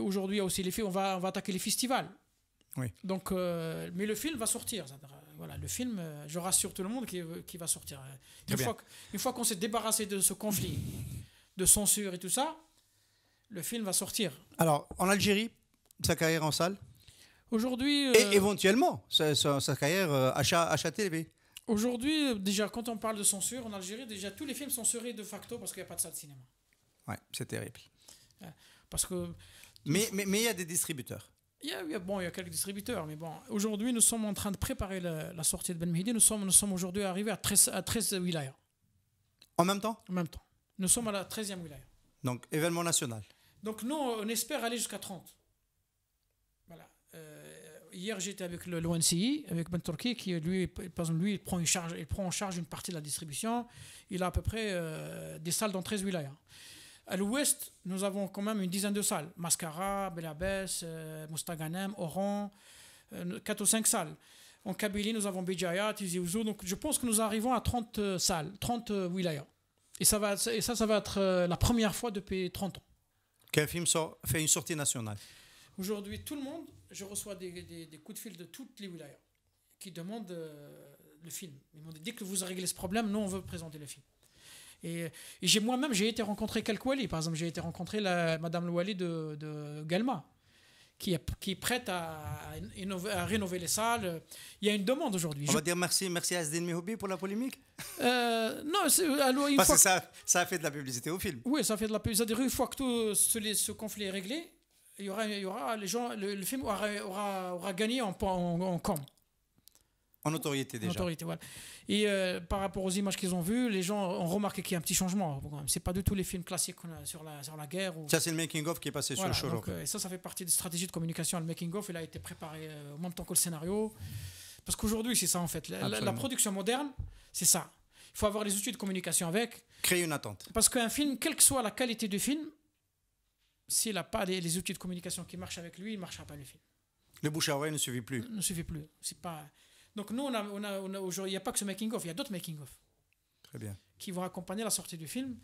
aujourd'hui, il y a aussi les faits, on va, va attaquer les festivals. Oui. Donc, euh, mais le film va sortir. Voilà, le film, euh, je rassure tout le monde qu'il euh, va sortir. Une fois, qu'on s'est débarrassé de ce conflit de censure et tout ça, le film va sortir. Alors, en Algérie, sa carrière en salle Aujourd'hui. Et éventuellement, sa, carrière à, HA, Aujourd'hui, euh, déjà, quand on parle de censure en Algérie, déjà tous les films sont censurés de facto parce qu'il n'y a pas de salle de cinéma. Ouais, c'est terrible. Parce que. Mais mais il y a des distributeurs. Il y, a, bon, il y a quelques distributeurs, mais bon. Aujourd'hui, nous sommes en train de préparer la, sortie de Ben Mehdi. Nous sommes, nous sommes aujourd'hui arrivés à 13, à 13 En même temps En même temps. Nous sommes à la 13e wilaya. Donc, événement national. Donc, nous, on espère aller jusqu'à 30 hier, j'étais avec l'ONCI, avec Ben Turki, qui lui, lui, il prend, une charge, il prend en charge une partie de la distribution. Il a à peu près euh, des salles dans 13 wilayas. À l'ouest, nous avons quand même une dizaine de salles. Mascara, Belabès, euh, Moustaganem, Oran, 4 euh, ou 5 salles. En Kabylie, nous avons Béjaïa, Tizi Ouzou. Donc je pense que nous arrivons à 30 salles, 30 wilayas. Et ça, va, et ça, ça va être la première fois depuis 30 ans. Quel film fait une sortie nationale Aujourd'hui, tout le monde, je reçois des, coups de fil de toutes les wilayas qui demandent euh, le film. Ils m'ont dit dès que vous réglez ce problème, nous on veut présenter le film. Et, j'ai moi-même, j'ai été rencontré Kalkouali, par exemple, j'ai été rencontré la, Madame wali de, de Galma, qui est, qui prête à, rénover les salles. Il y a une demande aujourd'hui. On Je... va dire merci, merci à Zdin hobby pour la polémique euh, Non, c'est, alors, une Parce que, ça, ça, a fait de la publicité au film. Oui, ça a fait de la publicité. à une fois que tout ce conflit est réglé, il y aura, les gens, le, film aura, aura, gagné en, en, en com. En autorité déjà. Et euh, par rapport aux images qu'ils ont vues, les gens ont remarqué qu'il y a un petit changement. C'est pas du tout les films classiques sur la, guerre. Ça, c'est le making-of qui est passé sur le show. Euh, et ça, ça fait partie des stratégies de communication. Le making-of, il a été préparé euh, au en même temps que le scénario. Parce qu'aujourd'hui, c'est ça en fait. la production moderne, c'est ça. Il faut avoir les outils de communication avec. Créer une attente. Parce qu'un film, quelle que soit la qualité du film, s'il n'a pas les, outils de communication qui marchent avec lui, il ne marchera pas le film. Le bouche à oreille ne suffit plus. Ne suffit plus. C'est pas... Donc nous, on a, on a, il n'y a pas que ce making-of, il y a d'autres making-of. Qui vont accompagner la sortie du film.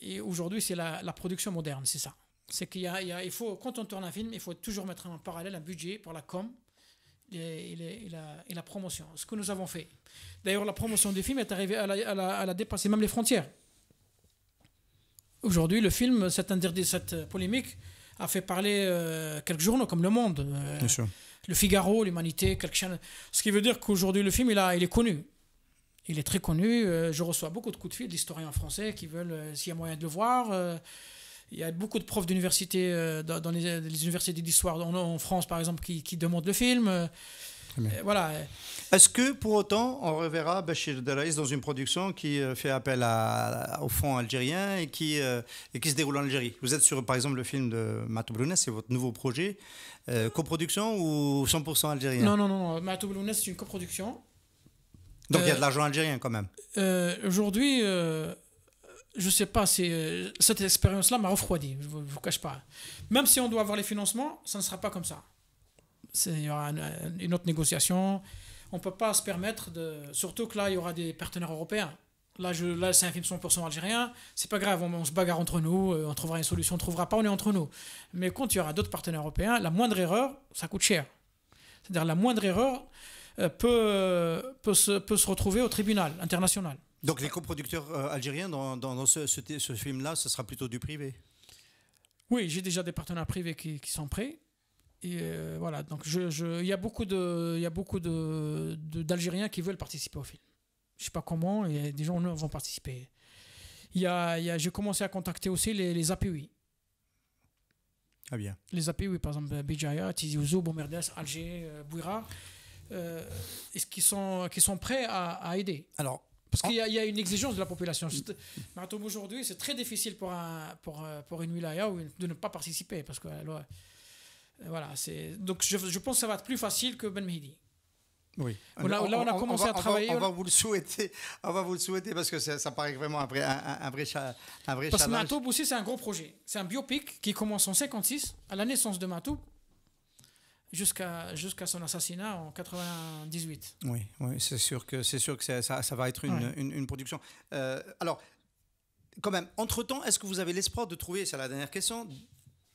Et aujourd'hui, c'est la, production moderne, c'est ça. C'est qu'il il, faut, quand on tourne un film, il faut toujours mettre en parallèle un budget pour la com et, la, promotion. Ce que nous avons fait. D'ailleurs, la promotion du film est arrivée à la, à à dépasser même les frontières. Aujourd'hui, le film, cette, interdit, cette polémique a fait parler euh, quelques journaux comme Le Monde, euh, Le Figaro, l'Humanité, quelques chaînes. Ce qui veut dire qu'aujourd'hui, le film, il, a, il est connu. Il est très connu. Euh, je reçois beaucoup de coups de fil d'historiens français qui veulent, s'il y a moyen de le voir. il y a beaucoup de profs d'université, dans, les, universités d'histoire en, France, par exemple, qui, demandent le film. voilà. Est-ce que pour autant on reverra Bachir Deraïs dans une production qui euh, fait appel au fond algérien euh, et qui, se déroule en Algérie Vous êtes sur par exemple le film de Matou Brunet, c'est votre nouveau projet, euh, coproduction ou 100% algérien Non, non, non, euh, Matou Brunet, c'est une coproduction. Donc il y a de l'argent algérien quand même Aujourd'hui, je ne sais pas, cette expérience-là m'a refroidi, je ne vous, cache pas. Même si on doit avoir les financements, ça ne sera pas comme ça. Il y aura une autre négociation on peut pas se permettre de. Surtout que là, il y aura des partenaires européens. Là, je, là c'est un film 100% algérien. C'est pas grave, on, se bagarre entre nous, euh, on trouvera une solution, on trouvera pas, on est entre nous. Mais quand il y aura d'autres partenaires européens, la moindre erreur, ça coûte cher. C'est-à-dire la moindre erreur euh, peut, peut, se, peut se retrouver au tribunal international. Donc les coproducteurs euh, algériens dans, dans, ce, film-là, ce sera plutôt du privé Oui, j'ai déjà des partenaires privés qui sont prêts. Euh, voilà, donc il je, y a beaucoup de, y a beaucoup de, d'Algériens qui veulent participer au film. Je ne sais pas comment, et des gens vont participer. Il y j'ai commencé à contacter aussi les, les Ah bien. Les API, par exemple, Bijaya, Tizi Ouzou, Bomerdes, Alger, euh, Bouira, euh, sont, qui sont prêts à, aider Alors, parce qu'il y, a une exigence de la population. Aujourd'hui, c'est très difficile pour, un, pour, pour une wilaya de ne pas participer. Parce que euh, voilà, c'est donc je, pense que ça va être plus facile que Ben Mehdi. Oui. On là, on commencé va, à travailler. on va, vous le souhaiter. On va vous le souhaiter parce que ça, paraît vraiment un vrai, un, vrai, Parce que Matoub aussi, c'est un gros projet. C'est un biopic qui commence en 56, à la naissance de Matoub, jusqu'à jusqu'à son assassinat en 98. Oui, oui c'est sûr que, c'est sûr que ça, ça, va être une, production. Euh, alors, quand même, entre-temps, est-ce que vous avez l'espoir de trouver, c'est la dernière question,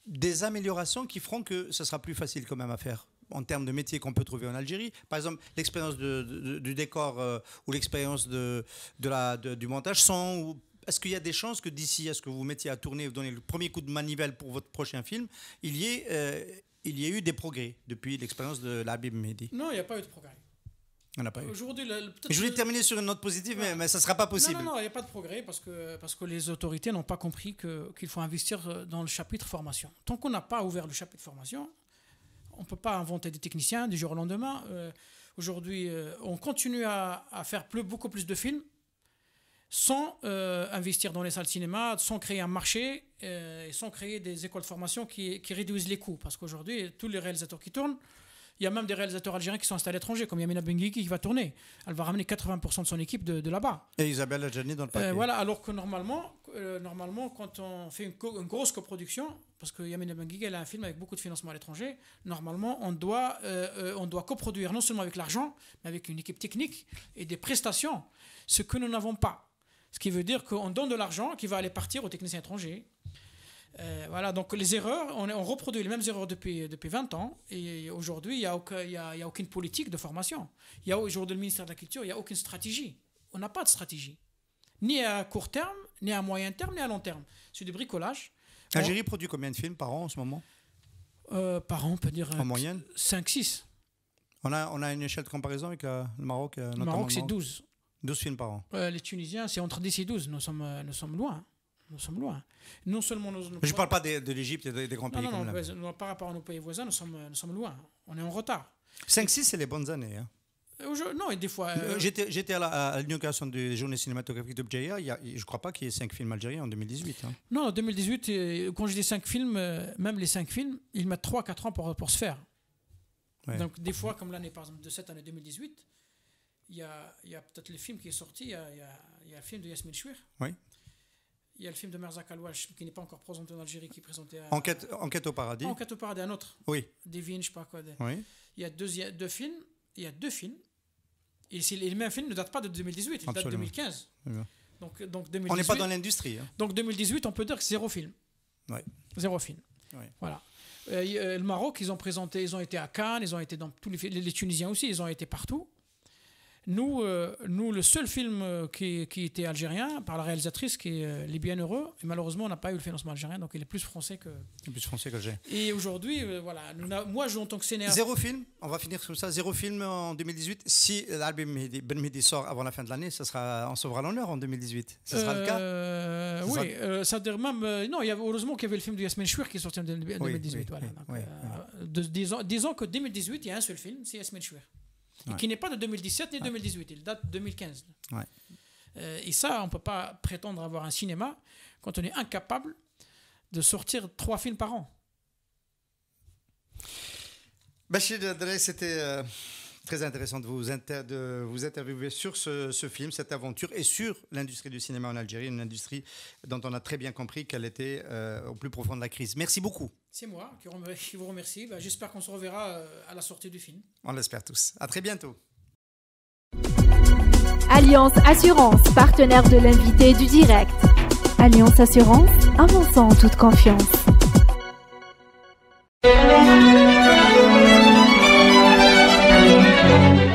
des améliorations qui feront que ce sera plus facile quand même à faire en termes de métiers qu'on peut trouver en Algérie. Par exemple, l'expérience du décor euh, ou l'expérience de, de, la, du montage sont... Est-ce qu'il y a des chances que d'ici à ce que vous mettiez à tourner, vous donnez le premier coup de manivelle pour votre prochain film, il y ait, euh, il y a eu des progrès depuis l'expérience de l'Abib Mehdi Non, il n'y a pas eu de progrès. Aujourd'hui, je voulais terminer sur une note positive, mais, ça ne sera pas possible. Non, non, il n'y a pas de progrès parce que, parce que les autorités n'ont pas compris qu'il faut investir euh, dans le chapitre formation. Tant qu'on n'a pas ouvert le chapitre formation, on ne peut pas inventer des techniciens du jour au lendemain. Euh, aujourd'hui, euh, on continue à, faire plus, beaucoup plus de films sans investir dans les salles de cinéma, sans créer un marché et sans créer des écoles de formation qui réduisent les coûts. Parce qu'aujourd'hui, tous les réalisateurs qui tournent, il y a même des réalisateurs algériens qui sont installés à l'étranger, comme Yamina Benguigui qui va tourner. Elle va ramener 80% de son équipe de, là-bas. Et Isabelle Adjani dans le euh, papier. voilà, alors que normalement, euh, normalement quand on fait une, grosse coproduction, parce que Yamina Benguigui, a un film avec beaucoup de financement à l'étranger, normalement, on doit, euh, on doit coproduire non seulement avec l'argent, mais avec une équipe technique et des prestations, ce que nous n'avons pas. Ce qui veut dire qu'on donne de l'argent qui va aller partir aux techniciens étrangers, euh, voilà, donc les erreurs, on, reproduit les mêmes erreurs depuis, depuis 20 ans. Et aujourd'hui, il n'y a, y a, y a aucune politique de formation. Il y a aujourd'hui le ministère de la Culture, il n'y a aucune stratégie. On n'a pas de stratégie. Ni à court terme, ni à moyen terme, ni à long terme. C'est du bricolage. l'Algérie produit combien de films par an en ce moment euh, Par an, on peut dire. En moyenne 5-6. On a, on a une échelle de comparaison avec euh, le Maroc Le Maroc, c'est 12. 12 films par an. les Tunisiens, c'est entre 10 et 12. Nous sommes, nous sommes loin. Nous sommes loin. Non seulement Je ne parle pas de, l'Égypte et des, grands pays non, comme non, Par rapport à nos pays voisins, nous sommes, nous sommes loin. On est en retard. 5-6, c'est les bonnes années. Hein. Euh, non, et des fois. Euh... euh j'étais à l'inauguration du journée cinématographique de Bjaya, je ne crois pas qu'il y ait 5 films algériens en 2018. Hein. Non, en 2018, euh, quand j'ai dis 5 films, même les 5 films, ils mettent 3-4 ans pour, pour se faire. Donc, des fois, comme l'année, par exemple, de cette année 2018, il y a, a peut-être les films qui est sorti, il y a, y a, le film de Yasmin Chouir. Oui, il y a le film de Merzak Alouache qui n'est pas encore présenté en Algérie, qui est présenté Enquête, Enquête au paradis. Enquête au paradis, un autre. Oui. Divine, je sais pas quoi. Oui. Il y a deux, films. Il y a deux films. Et le même film ne date pas de 2018, il date de 2015. Eh donc, donc on n'est pas dans l'industrie. Hein. Donc 2018, on peut dire que zéro film. Zéro film. Voilà. Euh, le Maroc, ils ont présenté, ils ont été à Cannes, ils ont été dans tous les les Tunisiens aussi, ils ont été partout. Nous, euh, nous, le seul film euh, qui, était algérien, par la réalisatrice, qui est euh, Les et malheureusement, on n'a pas eu le financement algérien, donc il est plus français que. Il est plus français que j'ai. Et aujourd'hui, euh, voilà, moi, je, en tant que scénariste. Zéro film, on va finir comme ça, zéro film en 2018. Si l'album Ben Midi ben sort avant la fin de l'année, sera, on sauvera l'honneur en 2018. Ça sera le cas Oui, ça même. non, heureusement qu'il y avait le film de Yasmin Chouir qui est sorti en 2018. disons, disons que 2018, il y a un seul film, c'est Yasmin Chouir qui n'est pas de 2017 ni 2018, il date de 2015. Euh, et ça, on ne peut pas prétendre avoir un cinéma quand on est incapable de sortir trois films par an. Bachir Adré, c'était euh, très intéressant de vous, de interviewer sur ce, film, cette aventure et sur l'industrie du cinéma en Algérie, une industrie dont on a très bien compris qu'elle était euh, au plus profond de la crise. Merci beaucoup. C'est moi qui vous remercie. Bah, j'espère qu'on se reverra euh, à la sortie du film. On l'espère tous. À très bientôt. Alliance Assurance, partenaire de l'invité du direct. Alliance Assurance, avançant en toute confiance.